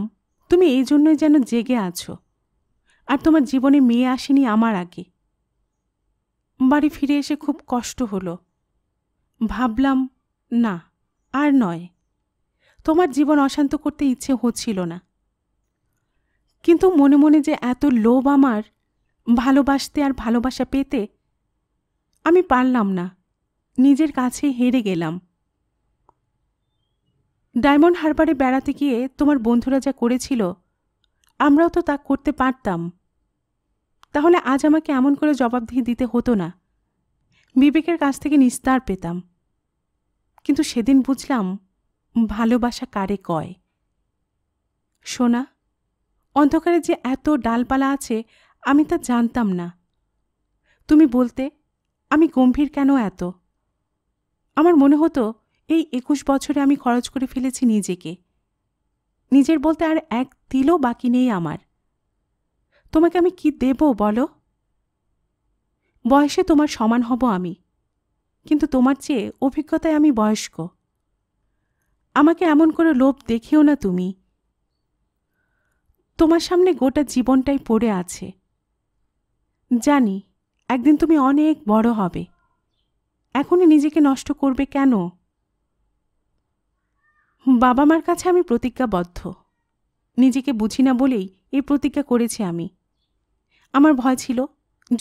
তুমি এই জন্যই যেন জেগে আছো আর তোমার জীবনে মেয়ে আসেনি আমার আগে বাড়ি ফিরে এসে খুব কষ্ট হলো ভাবলাম না আর নয় তোমার জীবন অশান্ত করতে ইচ্ছে হচ্ছিল না কিন্তু মনে মনে যে এত লোভ আমার ভালোবাসতে আর ভালোবাসা পেতে আমি পারলাম না নিজের কাছে হেরে গেলাম ডায়মন্ড হারবারে বেড়াতে গিয়ে তোমার বন্ধুরা যা করেছিল আমরাও তো তা করতে পারতাম তাহলে আজ আমাকে এমন করে জবাবদিহি দিতে হতো না বিবেকের কাছ থেকে নিস্তার পেতাম কিন্তু সেদিন বুঝলাম ভালোবাসা কারে কয় সোনা অন্ধকারে যে এত ডালপালা আছে আমি তা জানতাম না তুমি বলতে আমি গম্ভীর কেন এত আমার মনে হতো এই একুশ বছরে আমি খরচ করে ফেলেছি নিজেকে নিজের বলতে আর এক তিলও বাকি নেই আমার তোমাকে আমি কি দেব বলো বয়সে তোমার সমান হব আমি কিন্তু তোমার চেয়ে অভিজ্ঞতায় আমি বয়স্ক আমাকে এমন করে লোভ দেখিও না তুমি তোমার সামনে গোটা জীবনটাই পড়ে আছে জানি একদিন তুমি অনেক বড় হবে এখনই নিজেকে নষ্ট করবে কেন বাবা মার কাছে আমি প্রতিজ্ঞাবদ্ধ নিজেকে বুঝি না বলেই এই প্রতিজ্ঞা করেছি আমি আমার ভয় ছিল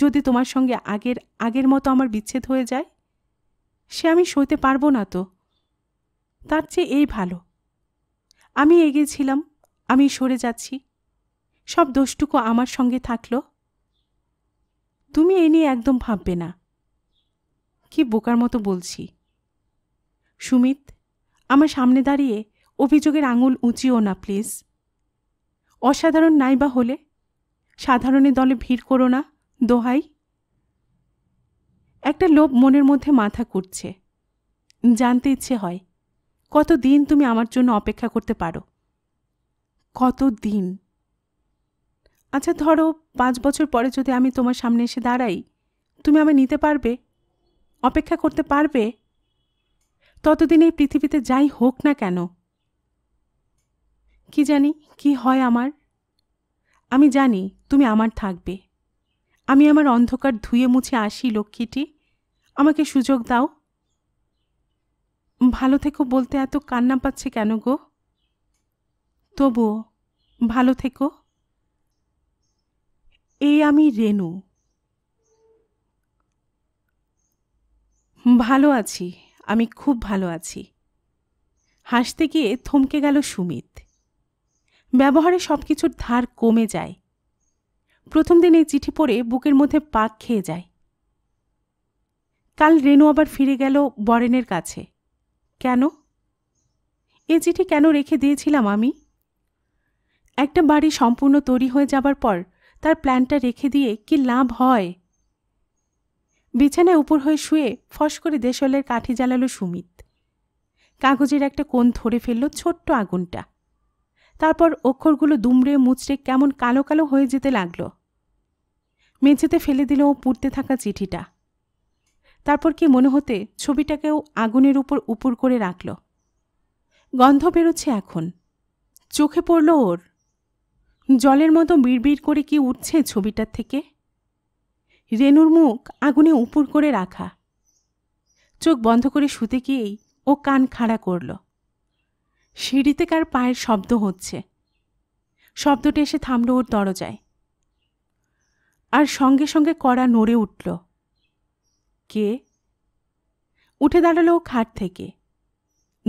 যদি তোমার সঙ্গে আগের আগের মতো আমার বিচ্ছেদ হয়ে যায় সে আমি সইতে পারবো না তো তার চেয়ে এই ভালো আমি এগিয়েছিলাম আমি সরে যাচ্ছি সব দোষটুকু আমার সঙ্গে থাকলো তুমি এ নিয়ে একদম ভাববে না কি বোকার মতো বলছি সুমিত আমার সামনে দাঁড়িয়ে অভিযোগের আঙুল উঁচিও না প্লিজ অসাধারণ নাইবা হলে সাধারণে দলে ভিড় করো না দোহাই একটা লোভ মনের মধ্যে মাথা কুটছে জানতে ইচ্ছে হয় কত দিন তুমি আমার জন্য অপেক্ষা করতে পারো কত দিন আচ্ছা ধরো পাঁচ বছর পরে যদি আমি তোমার সামনে এসে দাঁড়াই তুমি আমায় নিতে পারবে অপেক্ষা করতে পারবে ততদিন এই পৃথিবীতে যাই হোক না কেন কি জানি কি হয় আমার আমি জানি তুমি আমার থাকবে আমি আমার অন্ধকার ধুয়ে মুছে আসি লক্ষ্মীটি আমাকে সুযোগ দাও ভালো থেকো বলতে এত কান্না পাচ্ছে কেন গো তবুও ভালো থেকো এই আমি রেনু ভালো আছি আমি খুব ভালো আছি হাসতে গিয়ে থমকে গেল সুমিত ব্যবহারে সব কিছুর ধার কমে যায় প্রথম দিন এই চিঠি পড়ে বুকের মধ্যে পাক খেয়ে যায় কাল রেনু আবার ফিরে গেল বরেনের কাছে কেন এ চিঠি কেন রেখে দিয়েছিলাম আমি একটা বাড়ি সম্পূর্ণ তৈরি হয়ে যাবার পর তার প্ল্যানটা রেখে দিয়ে কি লাভ হয় বিছানায় উপর হয়ে শুয়ে ফস করে দেশলের কাঠি জ্বালালো সুমিত কাগজের একটা কোণ ধরে ফেলল ছোট্ট আগুনটা তারপর অক্ষরগুলো দুমড়ে মুচড়ে কেমন কালো কালো হয়ে যেতে লাগল মেঝেতে ফেলে দিল ও পুড়তে থাকা চিঠিটা তারপর কি মনে হতে ছবিটাকেও আগুনের উপর উপর করে রাখল গন্ধ বেরোচ্ছে এখন চোখে পড়ল ওর জলের মতো বিড়বিড় করে কি উঠছে ছবিটার থেকে রেনুর মুখ আগুনে উপর করে রাখা চোখ বন্ধ করে শুতে গিয়েই ও কান খাড়া করলো সিঁড়িতে কার পায়ের শব্দ হচ্ছে শব্দটি এসে থামল ওর দরজায় আর সঙ্গে সঙ্গে কড়া নড়ে উঠল কে উঠে দাঁড়ালো খাট থেকে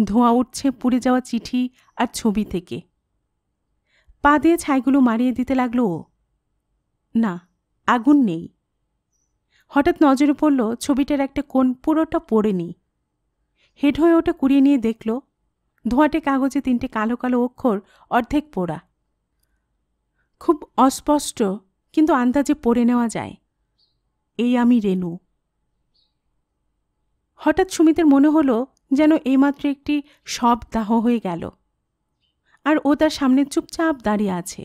ধোঁয়া উঠছে পুড়ে যাওয়া চিঠি আর ছবি থেকে পা দিয়ে ছাইগুলো মারিয়ে দিতে লাগলো ও না আগুন নেই হঠাৎ নজরে পড়ল ছবিটার একটা কোণ পুরোটা পড়েনি হেড হয়ে ওটা কুড়িয়ে নিয়ে দেখলো ধোঁয়াটে কাগজে তিনটে কালো কালো অক্ষর অর্ধেক পোড়া খুব অস্পষ্ট কিন্তু আন্দাজে পড়ে নেওয়া যায় এই আমি রেনু হঠাৎ সুমিতের মনে হলো যেন এইমাত্র একটি সব দাহ হয়ে গেল আর ও তার সামনে চুপচাপ দাঁড়িয়ে আছে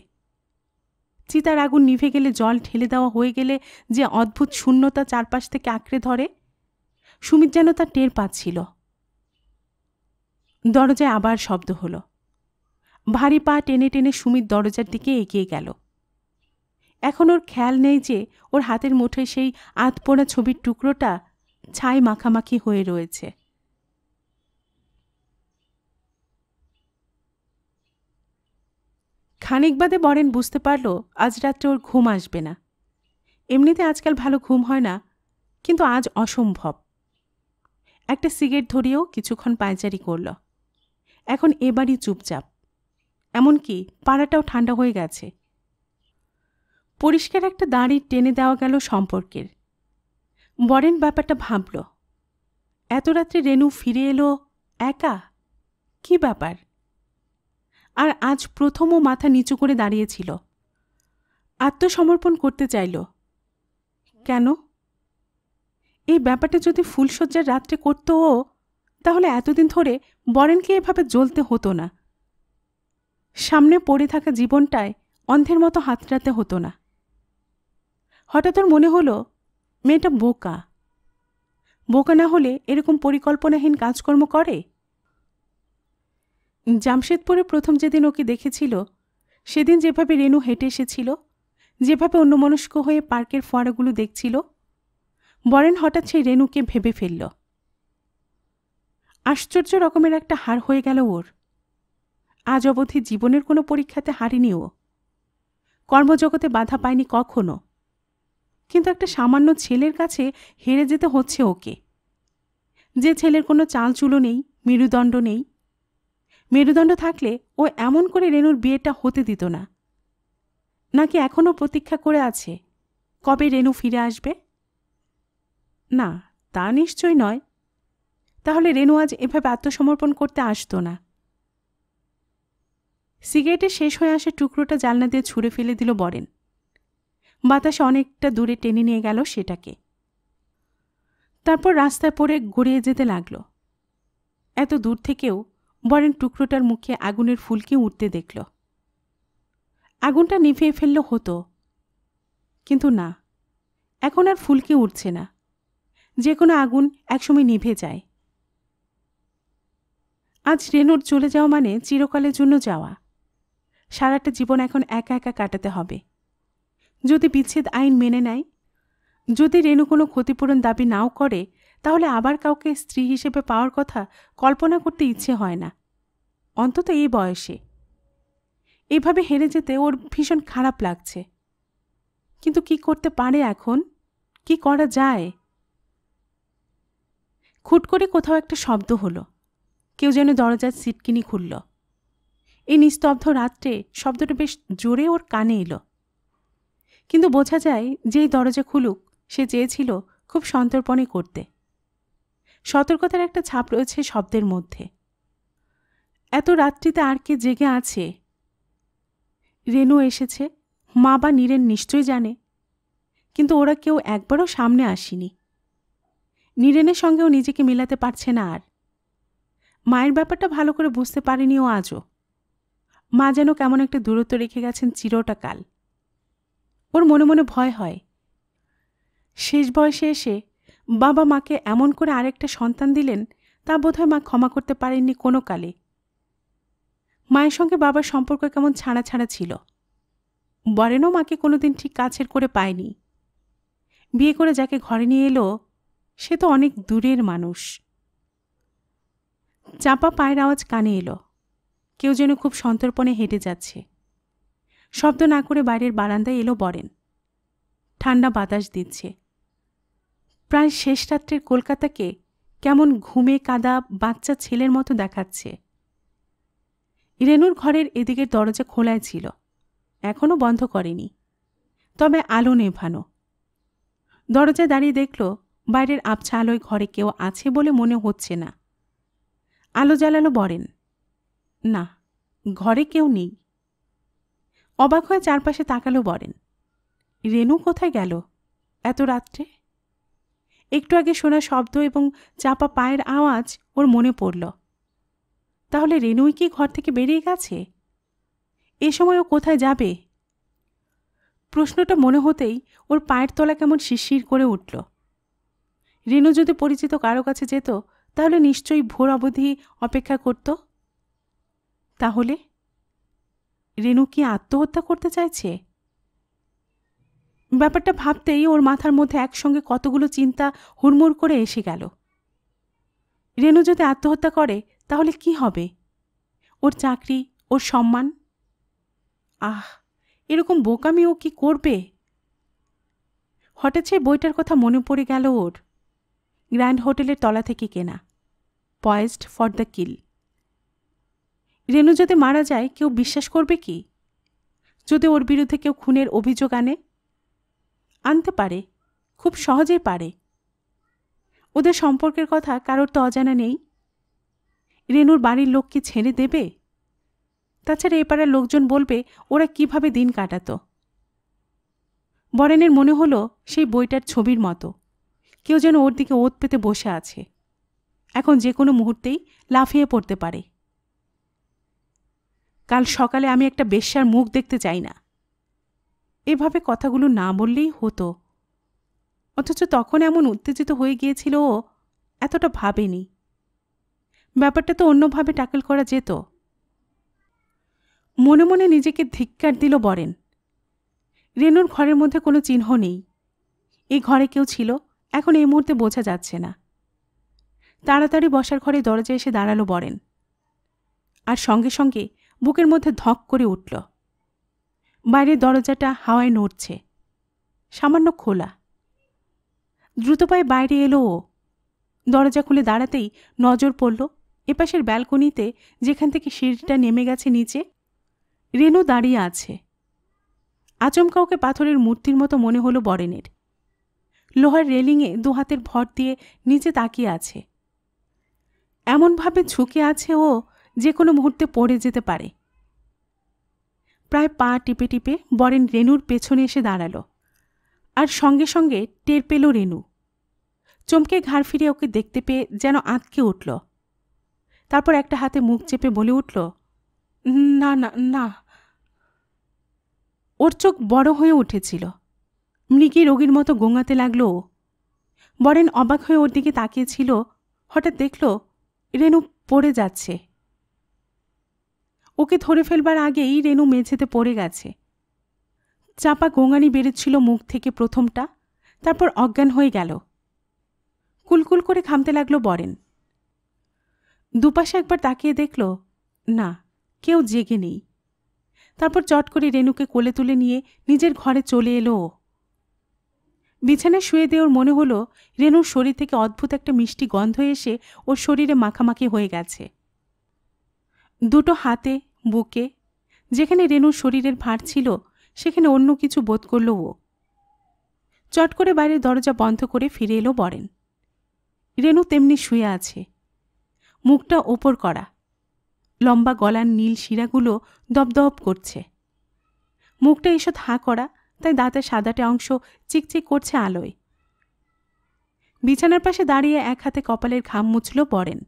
চিতার আগুন নিভে গেলে জল ঢেলে দেওয়া হয়ে গেলে যে অদ্ভুত শূন্যতা চারপাশ থেকে আঁকড়ে ধরে সুমিত যেন তা টের পাচ্ছিল দরজায় আবার শব্দ হলো ভারী পা টেনে টেনে সুমিত দরজার দিকে এগিয়ে গেল এখন ওর খেয়াল নেই যে ওর হাতের মুঠোয় সেই আতপোড়া ছবির টুকরোটা ছাই মাখামাখি হয়ে রয়েছে খানিক বাদে বরেন বুঝতে পারল আজ রাত্রে ওর ঘুম আসবে না এমনিতে আজকাল ভালো ঘুম হয় না কিন্তু আজ অসম্ভব একটা সিগারেট ধরিয়েও কিছুক্ষণ পায়চারি করলো এখন এ বাড়ি চুপচাপ এমনকি পাড়াটাও ঠান্ডা হয়ে গেছে পরিষ্কার একটা দাঁড়ি টেনে দেওয়া গেল সম্পর্কের বরেন ব্যাপারটা ভাবল এত রাত্রে রেনু ফিরে এলো একা কি ব্যাপার আর আজ প্রথমও মাথা নিচু করে দাঁড়িয়েছিল আত্মসমর্পণ করতে চাইল কেন এই ব্যাপারটা যদি ফুলশয্যার রাত্রে করতো ও তাহলে এতদিন ধরে বরেনকে এভাবে জ্বলতে হতো না সামনে পড়ে থাকা জীবনটায় অন্ধের মতো হাতড়াতে হতো না হঠাৎ ওর মনে হলো মেয়েটা বোকা বোকা না হলে এরকম পরিকল্পনাহীন কাজকর্ম করে জামশেদপুরে প্রথম যেদিন ওকে দেখেছিল সেদিন যেভাবে রেনু হেঁটে এসেছিল যেভাবে অন্যমনস্ক হয়ে পার্কের ফোয়ারাগুলো দেখছিল বরেন হঠাৎ সেই রেনুকে ভেবে ফেলল আশ্চর্য রকমের একটা হার হয়ে গেল ওর আজ অবধি জীবনের কোনো পরীক্ষাতে হারিনি ও কর্মজগতে বাধা পায়নি কখনো কিন্তু একটা সামান্য ছেলের কাছে হেরে যেতে হচ্ছে ওকে যে ছেলের কোনো চালচুলো নেই মেরুদণ্ড নেই মেরুদণ্ড থাকলে ও এমন করে রেনুর বিয়েটা হতে দিত না নাকি এখনও প্রতীক্ষা করে আছে কবে রেনু ফিরে আসবে না তা নিশ্চয় নয় তাহলে রেনু আজ এভাবে আত্মসমর্পণ করতে আসতো না সিগারেটের শেষ হয়ে আসা টুকরোটা জালনা দিয়ে ছুঁড়ে ফেলে দিল বরেন বাতাসে অনেকটা দূরে টেনে নিয়ে গেল সেটাকে তারপর রাস্তায় পড়ে গড়িয়ে যেতে লাগল এত দূর থেকেও বরেন টুকরোটার মুখে আগুনের ফুলকি উঠতে দেখল আগুনটা নিভিয়ে ফেললে হতো কিন্তু না এখন আর ফুলকি উঠছে না যে কোনো আগুন একসময় নিভে যায় আজ রেনুর চলে যাওয়া মানে চিরকালের জন্য যাওয়া সারাটা জীবন এখন একা একা কাটাতে হবে যদি বিচ্ছেদ আইন মেনে নেয় যদি রেণু কোনো ক্ষতিপূরণ দাবি নাও করে তাহলে আবার কাউকে স্ত্রী হিসেবে পাওয়ার কথা কল্পনা করতে ইচ্ছে হয় না অন্তত এই বয়সে এভাবে হেরে যেতে ওর ভীষণ খারাপ লাগছে কিন্তু কি করতে পারে এখন কি করা যায় খুট করে কোথাও একটা শব্দ হলো কেউ যেন দরজার সিটকিনি খুলল এই নিস্তব্ধ রাত্রে শব্দটা বেশ জোরে ওর কানে এলো কিন্তু বোঝা যায় যেই দরজা খুলুক সে চেয়েছিল খুব সন্তর্পণে করতে সতর্কতার একটা ছাপ রয়েছে শব্দের মধ্যে এত রাত্রিতে আর কে জেগে আছে রেনু এসেছে মা বা নীরেন নিশ্চয়ই জানে কিন্তু ওরা কেউ একবারও সামনে আসেনি নীরেনের সঙ্গেও নিজেকে মিলাতে পারছে না আর মায়ের ব্যাপারটা ভালো করে বুঝতে পারেনি ও আজও মা যেন কেমন একটা দূরত্ব রেখে গেছেন চিরটা কাল ওর মনে মনে ভয় হয় শেষ বয়সে এসে বাবা মাকে এমন করে আরেকটা সন্তান দিলেন তা বোধহয় মা ক্ষমা করতে পারেননি কোনো কালে মায়ের সঙ্গে বাবার সম্পর্ক কেমন ছাড়া ছাড়া ছিল বরেনও মাকে কোনোদিন ঠিক কাছের করে পায়নি বিয়ে করে যাকে ঘরে নিয়ে এলো সে তো অনেক দূরের মানুষ চাপা পায়ের আওয়াজ কানে এলো কেউ যেন খুব সন্তর্পণে হেঁটে যাচ্ছে শব্দ না করে বাইরের বারান্দায় এলো বরেন ঠান্ডা বাতাস দিচ্ছে প্রায় শেষ রাত্রের কলকাতাকে কেমন ঘুমে কাদা বাচ্চা ছেলের মতো দেখাচ্ছে রেনুর ঘরের এদিকের দরজা খোলায় ছিল এখনও বন্ধ করেনি তবে আলো নেভানো দরজা দাঁড়িয়ে দেখল বাইরের আবছা আলোয় ঘরে কেউ আছে বলে মনে হচ্ছে না আলো জ্বালালো বরেন না ঘরে কেউ নেই অবাক হয়ে চারপাশে তাকালো বরেন রেনু কোথায় গেল এত রাত্রে একটু আগে শোনা শব্দ এবং চাপা পায়ের আওয়াজ ওর মনে পড়ল তাহলে রেনুই কি ঘর থেকে বেরিয়ে গেছে এ সময় ও কোথায় যাবে প্রশ্নটা মনে হতেই ওর পায়ের তলা কেমন শিরশির করে উঠল রেনু যদি পরিচিত কারো কাছে যেত তাহলে নিশ্চয়ই ভোর অবধি অপেক্ষা করত তাহলে রেণু কি আত্মহত্যা করতে চাইছে ব্যাপারটা ভাবতেই ওর মাথার মধ্যে একসঙ্গে কতগুলো চিন্তা হুড়মুড় করে এসে গেল রেণু যদি আত্মহত্যা করে তাহলে কি হবে ওর চাকরি ওর সম্মান আহ এরকম বোকামি ও কি করবে হঠাৎ সেই বইটার কথা মনে পড়ে গেল ওর গ্র্যান্ড হোটেলের তলা থেকে কেনা পয়েজড ফর দ্য কিল রেণু যদি মারা যায় কেউ বিশ্বাস করবে কি যদি ওর বিরুদ্ধে কেউ খুনের অভিযোগ আনে আনতে পারে খুব সহজেই পারে ওদের সম্পর্কের কথা কারোর তো অজানা নেই রেণুর বাড়ির লোক কি ছেড়ে দেবে তাছাড়া এ পাড়ার লোকজন বলবে ওরা কিভাবে দিন কাটাত বরেনের মনে হলো সেই বইটার ছবির মতো কেউ যেন ওর দিকে ওত পেতে বসে আছে এখন যে কোনো মুহূর্তেই লাফিয়ে পড়তে পারে কাল সকালে আমি একটা বেশ্যার মুখ দেখতে চাই না এভাবে কথাগুলো না বললেই হতো অথচ তখন এমন উত্তেজিত হয়ে গিয়েছিল ও এতটা ভাবেনি ব্যাপারটা তো অন্যভাবে ট্যাকল করা যেত মনে মনে নিজেকে ধিক্কার দিল বরেন রেনুর ঘরের মধ্যে কোনো চিহ্ন নেই এই ঘরে কেউ ছিল এখন এই মুহূর্তে বোঝা যাচ্ছে না তাড়াতাড়ি বসার ঘরে দরজা এসে দাঁড়ালো বরেন আর সঙ্গে সঙ্গে বুকের মধ্যে ধক করে উঠল বাইরের দরজাটা হাওয়ায় নড়ছে সামান্য খোলা দ্রুত পায়ে বাইরে এলো ও দরজা খুলে দাঁড়াতেই নজর পড়ল এপাশের ব্যালকনিতে যেখান থেকে সিঁড়িটা নেমে গেছে নিচে রেনু দাঁড়িয়ে আছে আচমকা ওকে পাথরের মূর্তির মতো মনে হলো বরেনের লোহার রেলিংয়ে দু হাতের ভর দিয়ে নিচে তাকিয়ে আছে এমনভাবে ঝুঁকে আছে ও যে কোনো মুহূর্তে পড়ে যেতে পারে প্রায় পা টিপে টিপে বরেন রেনুর পেছনে এসে দাঁড়াল আর সঙ্গে সঙ্গে টের পেল রেনু চমকে ঘাড় ফিরে ওকে দেখতে পেয়ে যেন আঁতকে উঠল তারপর একটা হাতে মুখ চেপে বলে উঠল না না না ওর চোখ বড় হয়ে উঠেছিল মৃগী রোগীর মতো গোঙাতে লাগলো বরেন অবাক হয়ে ওর দিকে তাকিয়েছিল হঠাৎ দেখলো রেনু পড়ে যাচ্ছে ওকে ধরে ফেলবার আগেই রেনু মেঝেতে পড়ে গেছে চাপা গোঙানি বেড়েছিল মুখ থেকে প্রথমটা তারপর অজ্ঞান হয়ে গেল কুলকুল করে খামতে লাগলো বরেন দুপাশে একবার তাকিয়ে দেখল না কেউ জেগে নেই তারপর চট করে রেনুকে কোলে তুলে নিয়ে নিজের ঘরে চলে এলো ও বিছানায় শুয়ে দেওয়ার মনে হলো রেনুর শরীর থেকে অদ্ভুত একটা মিষ্টি গন্ধ এসে ওর শরীরে মাখামাখি হয়ে গেছে দুটো হাতে বুকে যেখানে রেনুর শরীরের ভার ছিল সেখানে অন্য কিছু বোধ করল ও চট করে বাইরের দরজা বন্ধ করে ফিরে এলো বরেন রেনু তেমনি শুয়ে আছে মুখটা ওপর করা লম্বা গলার নীল শিরাগুলো দপদপ করছে মুখটা এসব হা করা তাই দাঁতের সাদাটে অংশ চিকচিক করছে আলোয় বিছানার পাশে দাঁড়িয়ে এক হাতে কপালের ঘাম মুছল বরেন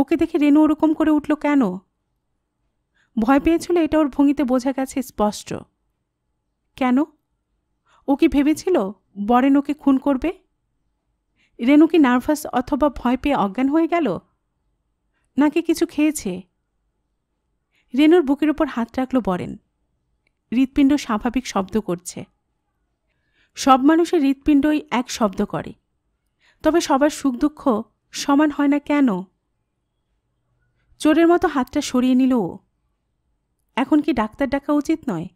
ওকে দেখে রেনু ওরকম করে উঠল কেন ভয় পেয়েছিল এটা ওর ভঙ্গিতে বোঝা গেছে স্পষ্ট কেন ও কি ভেবেছিল বরেন ওকে খুন করবে রেনু কি নার্ভাস অথবা ভয় পেয়ে অজ্ঞান হয়ে গেল নাকি কিছু খেয়েছে রেনুর বুকের ওপর হাত রাখল বরেন হৃৎপিণ্ড স্বাভাবিক শব্দ করছে সব মানুষের হৃৎপিণ্ডই এক শব্দ করে তবে সবার সুখ দুঃখ সমান হয় না কেন চোরের মতো হাতটা সরিয়ে নিল ও এখন কি ডাক্তার ডাকা উচিত নয়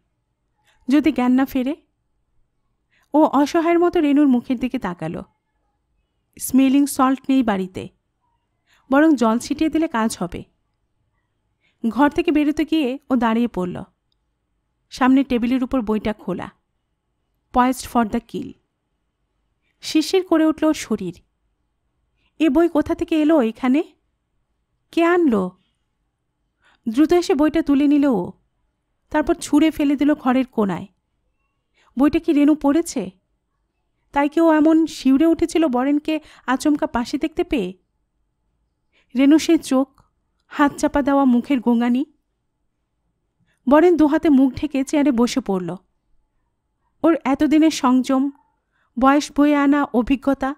যদি জ্ঞান না ফেরে ও অসহায়ের মতো রেনুর মুখের দিকে তাকালো স্মেলিং সল্ট নেই বাড়িতে বরং জল ছিটিয়ে দিলে কাজ হবে ঘর থেকে বেরোতে গিয়ে ও দাঁড়িয়ে পড়ল সামনে টেবিলের উপর বইটা খোলা পয়েস্ট ফর দ্য কিল শিশির করে উঠল শরীর এ বই কোথা থেকে এলো এখানে কে আনলো দ্রুত এসে বইটা তুলে নিল ও তারপর ছুঁড়ে ফেলে দিল ঘরের কোনায় বইটা কি রেণু পড়েছে তাই কেউ এমন শিউরে উঠেছিল বরেনকে আচমকা পাশে দেখতে পেয়ে রেণু সে চোখ হাত চাপা দেওয়া মুখের গোঙানি বরেন দুহাতে মুখ ঢেকে চেয়ারে বসে পড়ল ওর এতদিনের সংযম বয়স বয়ে আনা অভিজ্ঞতা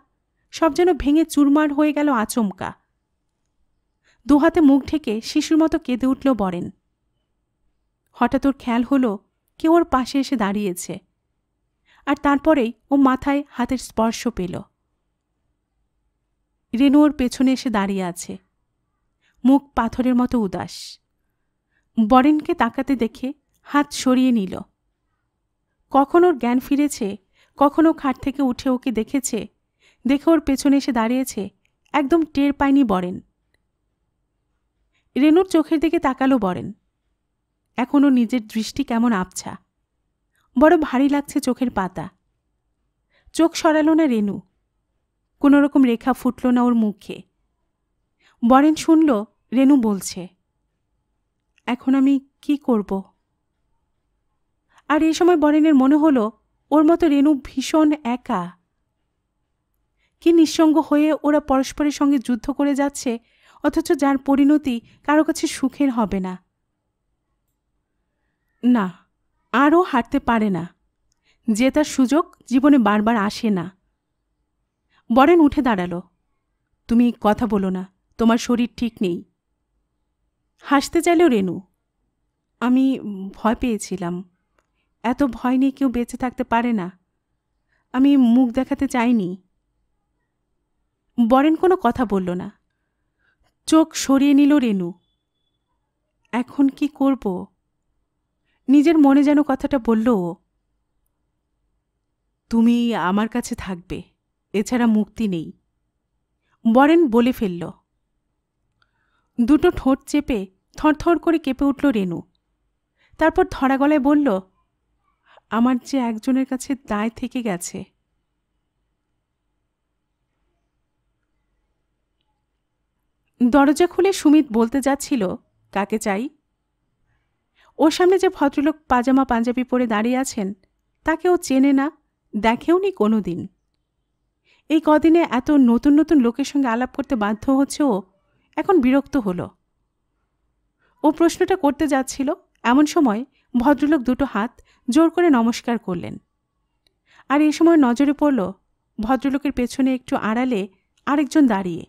সব যেন ভেঙে চুরমার হয়ে গেল আচমকা দুহাতে মুখ ঢেকে শিশুর মতো কেঁদে উঠল বরেন হঠাৎ ওর খেয়াল হলো কেউ ওর পাশে এসে দাঁড়িয়েছে আর তারপরেই ও মাথায় হাতের স্পর্শ পেল রেনু ওর পেছনে এসে দাঁড়িয়ে আছে মুখ পাথরের মতো উদাস বরেনকে তাকাতে দেখে হাত সরিয়ে নিল কখন ওর জ্ঞান ফিরেছে কখনো খাট থেকে উঠে ওকে দেখেছে দেখে ওর পেছনে এসে দাঁড়িয়েছে একদম টের পায়নি বরেন রেনুর চোখের দিকে তাকালো বরেন এখনও নিজের দৃষ্টি কেমন আবছা বড় ভারী লাগছে চোখের পাতা চোখ সরালো না রেনু কোনোরকম রেখা ফুটল না ওর মুখে বরেন শুনল রেনু বলছে এখন আমি কি করব আর এই সময় বরেনের মনে হলো ওর মতো রেণু ভীষণ একা কি নিঃসঙ্গ হয়ে ওরা পরস্পরের সঙ্গে যুদ্ধ করে যাচ্ছে অথচ যার পরিণতি কারো কাছে সুখের হবে না না আরও হারতে পারে না জেতার সুযোগ জীবনে বারবার আসে না বরেন উঠে দাঁড়ালো তুমি কথা বলো না তোমার শরীর ঠিক নেই হাসতে চাইল রেনু আমি ভয় পেয়েছিলাম এত ভয় নিয়ে কেউ বেঁচে থাকতে পারে না আমি মুখ দেখাতে চাইনি বরেন কোনো কথা বলল না চোখ সরিয়ে নিল রেনু এখন কি করব নিজের মনে যেন কথাটা বলল তুমি আমার কাছে থাকবে এছাড়া মুক্তি নেই বরেন বলে ফেলল দুটো ঠোঁট চেপে থরথর করে কেঁপে উঠল রেনু তারপর ধরা গলায় বলল আমার যে একজনের কাছে দায় থেকে গেছে দরজা খুলে সুমিত বলতে যাচ্ছিল কাকে চাই ওর সামনে যে ভদ্রলোক পাজামা পাঞ্জাবি পরে দাঁড়িয়ে আছেন তাকে ও চেনে না দেখেও নি কোনো দিন এই কদিনে এত নতুন নতুন লোকের সঙ্গে আলাপ করতে বাধ্য হচ্ছে ও এখন বিরক্ত হল ও প্রশ্নটা করতে যাচ্ছিল এমন সময় ভদ্রলোক দুটো হাত জোর করে নমস্কার করলেন আর এই সময় নজরে পড়ল ভদ্রলোকের পেছনে একটু আড়ালে আরেকজন দাঁড়িয়ে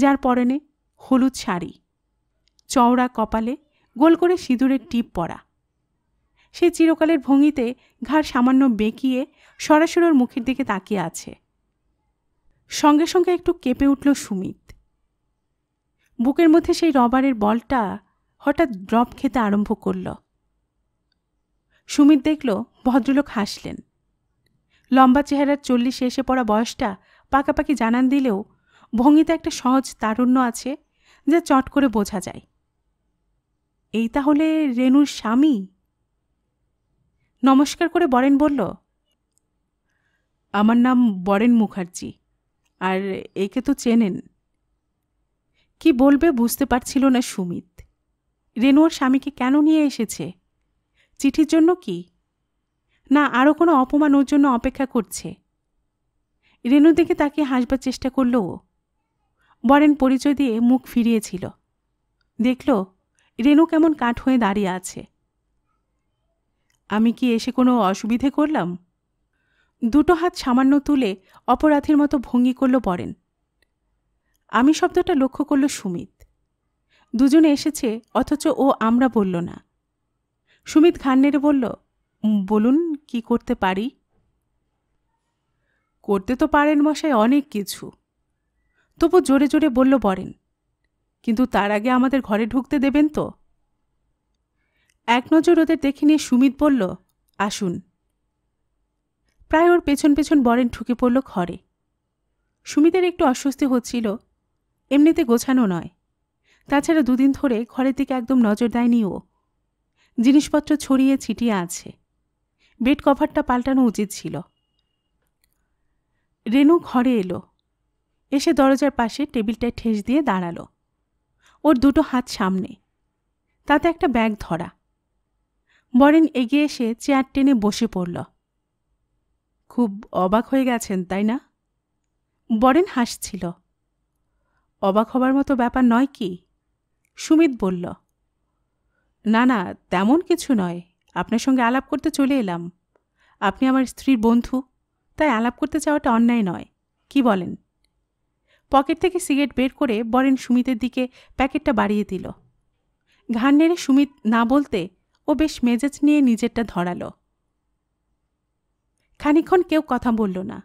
যার পরনে হলুদ শাড়ি চওড়া কপালে গোল করে সিঁদুরের টিপ পরা সে চিরকালের ভঙ্গিতে ঘাড় সামান্য বেঁকিয়ে সরাসরোর মুখের দিকে তাকিয়ে আছে সঙ্গে সঙ্গে একটু কেঁপে উঠল সুমিত বুকের মধ্যে সেই রবারের বলটা হঠাৎ ড্রপ খেতে আরম্ভ করল সুমিত দেখল ভদ্রলোক হাসলেন লম্বা চেহারার চল্লিশে এসে পড়া বয়সটা পাকাপাকি জানান দিলেও ভঙ্গিতে একটা সহজ তারুণ্য আছে যা চট করে বোঝা যায় এই তাহলে রেনুর স্বামী নমস্কার করে বরেন বলল আমার নাম বরেন মুখার্জি আর একে তো চেনেন কি বলবে বুঝতে পারছিল না সুমিত রেনুয়ার স্বামীকে কেন নিয়ে এসেছে চিঠির জন্য কি না আরও কোনো অপমান ওর জন্য অপেক্ষা করছে রেনু দেখে তাকে হাসবার চেষ্টা করল ও বরেন পরিচয় দিয়ে মুখ ফিরিয়েছিল দেখল রেনু কেমন কাঠ হয়ে দাঁড়িয়ে আছে আমি কি এসে কোনো অসুবিধে করলাম দুটো হাত সামান্য তুলে অপরাধীর মতো ভঙ্গি করল বরেন আমি শব্দটা লক্ষ্য করল সুমিত দুজনে এসেছে অথচ ও আমরা বলল না সুমিত নেড়ে বলল বলুন কি করতে পারি করতে তো পারেন মশাই অনেক কিছু তবু জোরে জোরে বলল বরেন কিন্তু তার আগে আমাদের ঘরে ঢুকতে দেবেন তো এক নজর ওদের দেখে নিয়ে সুমিত বলল আসুন প্রায় ওর পেছন পেছন বরেন ঢুকে পড়ল ঘরে সুমিতের একটু অস্বস্তি হচ্ছিল এমনিতে গোছানো নয় তাছাড়া দুদিন ধরে ঘরের দিকে একদম নজর দেয়নি ও জিনিসপত্র ছড়িয়ে ছিটিয়ে আছে বেড কভারটা পাল্টানো উচিত ছিল রেনু ঘরে এলো এসে দরজার পাশে টেবিলটায় ঠেস দিয়ে দাঁড়ালো ওর দুটো হাত সামনে তাতে একটা ব্যাগ ধরা বরেন এগিয়ে এসে চেয়ার টেনে বসে পড়ল খুব অবাক হয়ে গেছেন তাই না বরেন হাসছিল অবাক হবার মতো ব্যাপার নয় কি সুমিত বলল না না তেমন কিছু নয় আপনার সঙ্গে আলাপ করতে চলে এলাম আপনি আমার স্ত্রীর বন্ধু তাই আলাপ করতে চাওয়াটা অন্যায় নয় কি বলেন পকেট থেকে সিগারেট বের করে বরেন সুমিতের দিকে প্যাকেটটা বাড়িয়ে দিল ঘান নেড়ে সুমিত না বলতে ও বেশ মেজাজ নিয়ে নিজেরটা ধরাল খানিক্ষণ কেউ কথা বলল না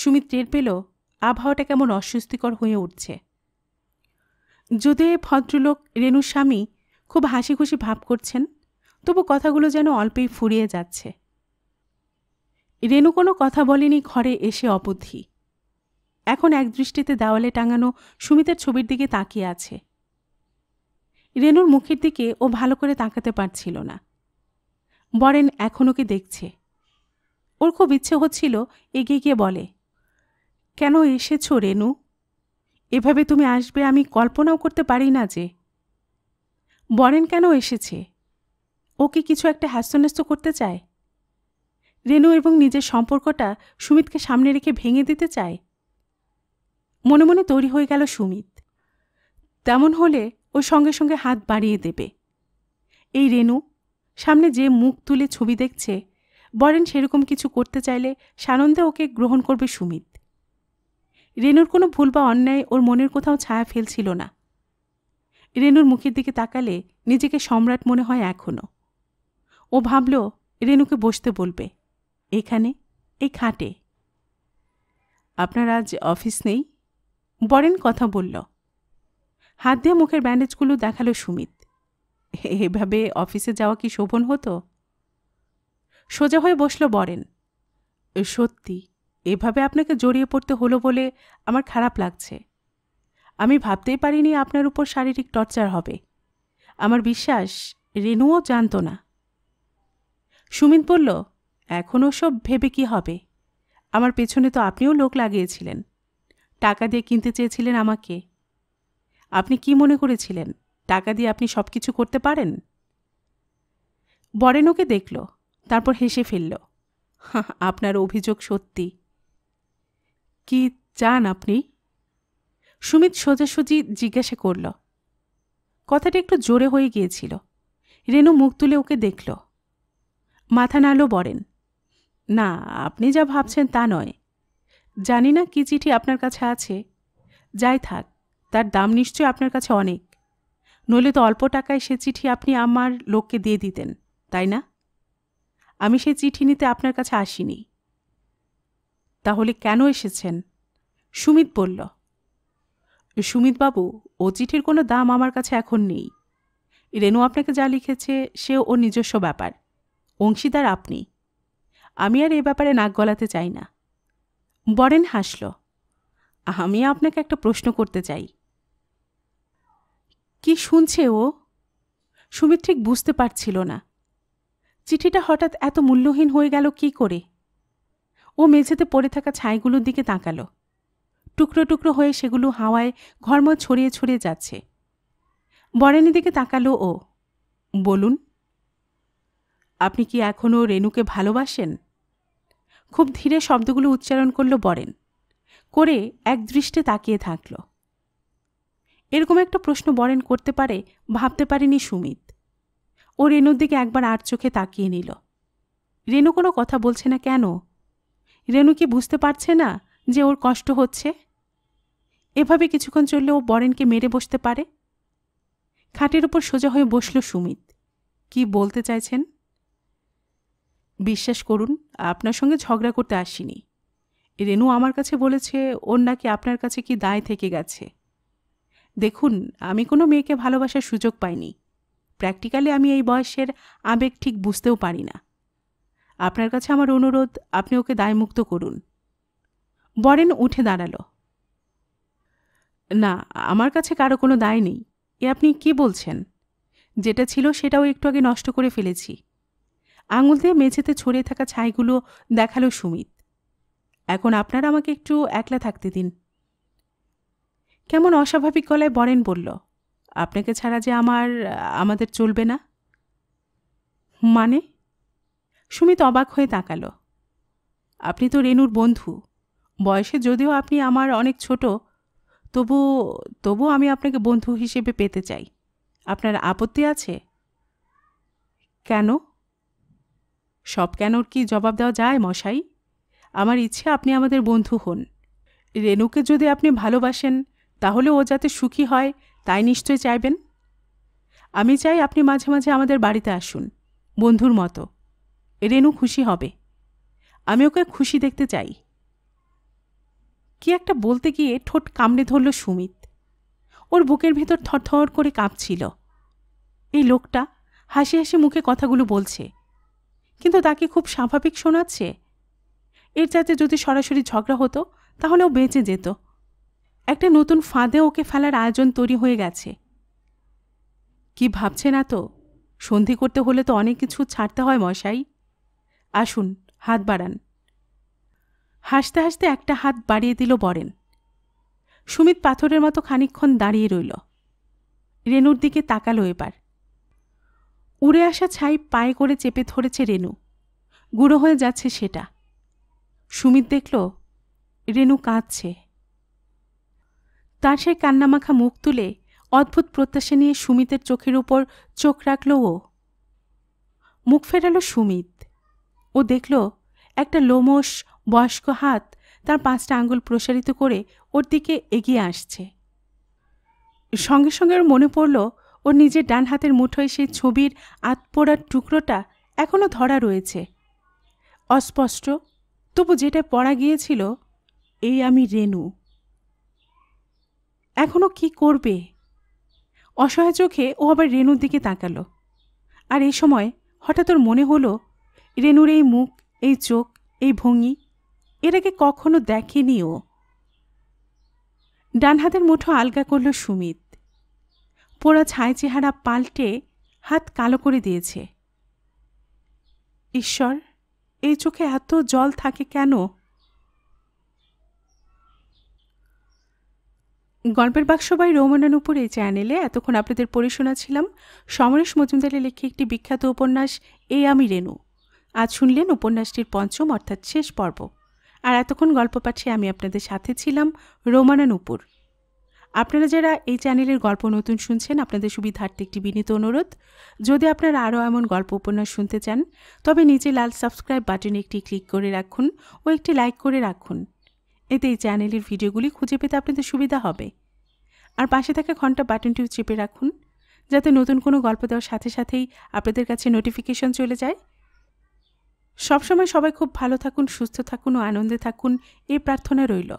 সুমিত টের পেল আবহাওয়াটা কেমন অস্বস্তিকর হয়ে উঠছে যদিও ভদ্রলোক রেণুর স্বামী খুব হাসি খুশি ভাব করছেন তবু কথাগুলো যেন অল্পেই ফুরিয়ে যাচ্ছে রেণু কোনো কথা বলেনি ঘরে এসে অবধি এখন একদৃষ্টিতে দেওয়ালে টাঙানো সুমিতার ছবির দিকে তাকিয়ে আছে রেণুর মুখের দিকে ও ভালো করে তাকাতে পারছিল না বরেন এখনও কি দেখছে ওর খুব ইচ্ছে হচ্ছিল এগিয়ে গিয়ে বলে কেন এসেছো রেনু এভাবে তুমি আসবে আমি কল্পনাও করতে পারি না যে বরেন কেন এসেছে ও কি কিছু একটা হাস্যন্যস্ত করতে চায় রেনু এবং নিজের সম্পর্কটা সুমিতকে সামনে রেখে ভেঙে দিতে চায় মনে মনে তৈরি হয়ে গেল সুমিত তেমন হলে ও সঙ্গে সঙ্গে হাত বাড়িয়ে দেবে এই রেনু সামনে যে মুখ তুলে ছবি দেখছে বরেন সেরকম কিছু করতে চাইলে সানন্দে ওকে গ্রহণ করবে সুমিত রেনুর কোনো ভুল বা অন্যায় ওর মনের কোথাও ছায়া ফেলছিল না রেনুর মুখের দিকে তাকালে নিজেকে সম্রাট মনে হয় এখনও ও ভাবল রেনুকে বসতে বলবে এখানে এই খাটে আপনার আজ অফিস নেই বরেন কথা বলল হাত দিয়ে মুখের ব্যান্ডেজগুলো দেখালো সুমিত এভাবে অফিসে যাওয়া কি শোভন হতো সোজা হয়ে বসল বরেন সত্যি এভাবে আপনাকে জড়িয়ে পড়তে হলো বলে আমার খারাপ লাগছে আমি ভাবতেই পারিনি আপনার উপর শারীরিক টর্চার হবে আমার বিশ্বাস রেনুও জানত না সুমিত বলল এখন সব ভেবে কি হবে আমার পেছনে তো আপনিও লোক লাগিয়েছিলেন টাকা দিয়ে কিনতে চেয়েছিলেন আমাকে আপনি কি মনে করেছিলেন টাকা দিয়ে আপনি সব কিছু করতে পারেন বরেন ওকে দেখল তারপর হেসে ফেলল আপনার অভিযোগ সত্যি কি চান আপনি সুমিত সোজাসুজি জিজ্ঞাসা করল কথাটা একটু জোরে হয়ে গিয়েছিল রেনু মুখ তুলে ওকে দেখল মাথা নাড়ল বরেন না আপনি যা ভাবছেন তা নয় জানি না কি চিঠি আপনার কাছে আছে যাই থাক তার দাম নিশ্চয়ই আপনার কাছে অনেক নইলে তো অল্প টাকায় সে চিঠি আপনি আমার লোককে দিয়ে দিতেন তাই না আমি সেই চিঠি নিতে আপনার কাছে আসিনি তাহলে কেন এসেছেন সুমিত বলল সুমিতবাবু ও চিঠির কোনো দাম আমার কাছে এখন নেই রেনু আপনাকে যা লিখেছে সে ওর নিজস্ব ব্যাপার অংশীদার আপনি আমি আর এ ব্যাপারে নাক গলাতে চাই না বরেন হাসল আমি আপনাকে একটা প্রশ্ন করতে চাই কি শুনছে ও সুমিত ঠিক বুঝতে পারছিল না চিঠিটা হঠাৎ এত মূল্যহীন হয়ে গেল কি করে ও মেঝেতে পড়ে থাকা ছাইগুলোর দিকে তাকালো টুকরো টুকরো হয়ে সেগুলো হাওয়ায় ঘরময় ছড়িয়ে ছড়িয়ে যাচ্ছে বরেনি দিকে তাকালো ও বলুন আপনি কি এখনও রেণুকে ভালোবাসেন খুব ধীরে শব্দগুলো উচ্চারণ করল বরেন করে এক দৃষ্টে তাকিয়ে থাকল এরকম একটা প্রশ্ন বরেন করতে পারে ভাবতে পারেনি সুমিত ও রেণুর দিকে একবার আর চোখে তাকিয়ে নিল রেণু কোনো কথা বলছে না কেন রেণু কি বুঝতে পারছে না যে ওর কষ্ট হচ্ছে এভাবে কিছুক্ষণ চললে ও বরেনকে মেরে বসতে পারে খাটের উপর সোজা হয়ে বসল সুমিত কি বলতে চাইছেন বিশ্বাস করুন আপনার সঙ্গে ঝগড়া করতে আসিনি রেনু আমার কাছে বলেছে ওর নাকি আপনার কাছে কি দায় থেকে গেছে দেখুন আমি কোনো মেয়েকে ভালোবাসার সুযোগ পাইনি প্র্যাকটিক্যালি আমি এই বয়সের আবেগ ঠিক বুঝতেও পারি না আপনার কাছে আমার অনুরোধ আপনি ওকে দায়মুক্ত করুন বরেন উঠে দাঁড়ালো না আমার কাছে কারো কোনো দায় নেই এ আপনি কি বলছেন যেটা ছিল সেটাও একটু আগে নষ্ট করে ফেলেছি আঙুল দিয়ে মেঝেতে ছড়িয়ে থাকা ছাইগুলো দেখালো সুমিত এখন আপনারা আমাকে একটু একলা থাকতে দিন কেমন অস্বাভাবিক গলায় বরেন বলল আপনাকে ছাড়া যে আমার আমাদের চলবে না মানে সুমিত অবাক হয়ে তাকাল আপনি তো রেনুর বন্ধু বয়সে যদিও আপনি আমার অনেক ছোট তবু তবু আমি আপনাকে বন্ধু হিসেবে পেতে চাই আপনার আপত্তি আছে কেন সব কেনর কি জবাব দেওয়া যায় মশাই আমার ইচ্ছে আপনি আমাদের বন্ধু হন রেণুকে যদি আপনি ভালোবাসেন তাহলে ও যাতে সুখী হয় তাই নিশ্চয় চাইবেন আমি চাই আপনি মাঝে মাঝে আমাদের বাড়িতে আসুন বন্ধুর মতো রেনু খুশি হবে আমি ওকে খুশি দেখতে চাই কি একটা বলতে গিয়ে ঠোঁট কামড়ে ধরল সুমিত ওর বুকের ভেতর থরথর করে কাঁপছিল এই লোকটা হাসি হাসি মুখে কথাগুলো বলছে কিন্তু তাকে খুব স্বাভাবিক শোনাচ্ছে এর চাতে যদি সরাসরি ঝগড়া হতো তাহলে ও বেঁচে যেত একটা নতুন ফাঁদে ওকে ফেলার আয়োজন তৈরি হয়ে গেছে কি ভাবছে না তো সন্ধি করতে হলে তো অনেক কিছু ছাড়তে হয় মশাই আসুন হাত বাড়ান হাসতে হাসতে একটা হাত বাড়িয়ে দিল বরেন সুমিত পাথরের মতো খানিক্ষণ দাঁড়িয়ে রইল রেনুর দিকে তাকালো এবার উড়ে আসা ছাই পায়ে করে চেপে ধরেছে রেনু গুঁড়ো হয়ে যাচ্ছে সেটা সুমিত দেখল রেনু কাঁদছে তার সেই কান্নামাখা মুখ তুলে অদ্ভুত প্রত্যাশা নিয়ে সুমিতের চোখের উপর চোখ রাখল ও মুখ ফেরালো সুমিত ও দেখল একটা লোমশ বয়স্ক হাত তার পাঁচটা আঙ্গুল প্রসারিত করে ওর দিকে এগিয়ে আসছে সঙ্গে সঙ্গে ওর মনে পড়ল ওর নিজের ডান হাতের মুঠোয় সেই ছবির আতপোড়ার টুকরোটা এখনও ধরা রয়েছে অস্পষ্ট তবু যেটা পড়া গিয়েছিল এই আমি রেনু এখনও কি করবে অসহায় চোখে ও আবার রেনুর দিকে তাকালো আর এই সময় হঠাৎ ওর মনে হলো রেনুর এই মুখ এই চোখ এই ভঙ্গি এর আগে কখনো দেখেনি ও ডান হাতের মুঠো আলগা করল সুমিত পোড়া ছাই চেহারা পাল্টে হাত কালো করে দিয়েছে ঈশ্বর এই চোখে এত জল থাকে কেন গল্পের বাক্স বাই রোমানের উপর এই চ্যানেলে এতক্ষণ আপনাদের পড়ে শোনাছিলাম সমরেশ মজুমদারের লেখে একটি বিখ্যাত উপন্যাস এ আমি রেণু আজ শুনলেন উপন্যাসটির পঞ্চম অর্থাৎ শেষ পর্ব আর এতক্ষণ গল্প পাঠিয়ে আমি আপনাদের সাথে ছিলাম রোমানা নূপুর আপনারা যারা এই চ্যানেলের গল্প নতুন শুনছেন আপনাদের সুবিধার্থে একটি বিনীত অনুরোধ যদি আপনারা আরও এমন গল্প উপন্যাস শুনতে চান তবে নিচে লাল সাবস্ক্রাইব বাটনে একটি ক্লিক করে রাখুন ও একটি লাইক করে রাখুন এতে এই চ্যানেলের ভিডিওগুলি খুঁজে পেতে আপনাদের সুবিধা হবে আর পাশে থাকা ঘন্টা বাটনটিও চেপে রাখুন যাতে নতুন কোনো গল্প দেওয়ার সাথে সাথেই আপনাদের কাছে নোটিফিকেশন চলে যায় সবসময় সবাই খুব ভালো থাকুন সুস্থ থাকুন ও আনন্দে থাকুন এই প্রার্থনা রইল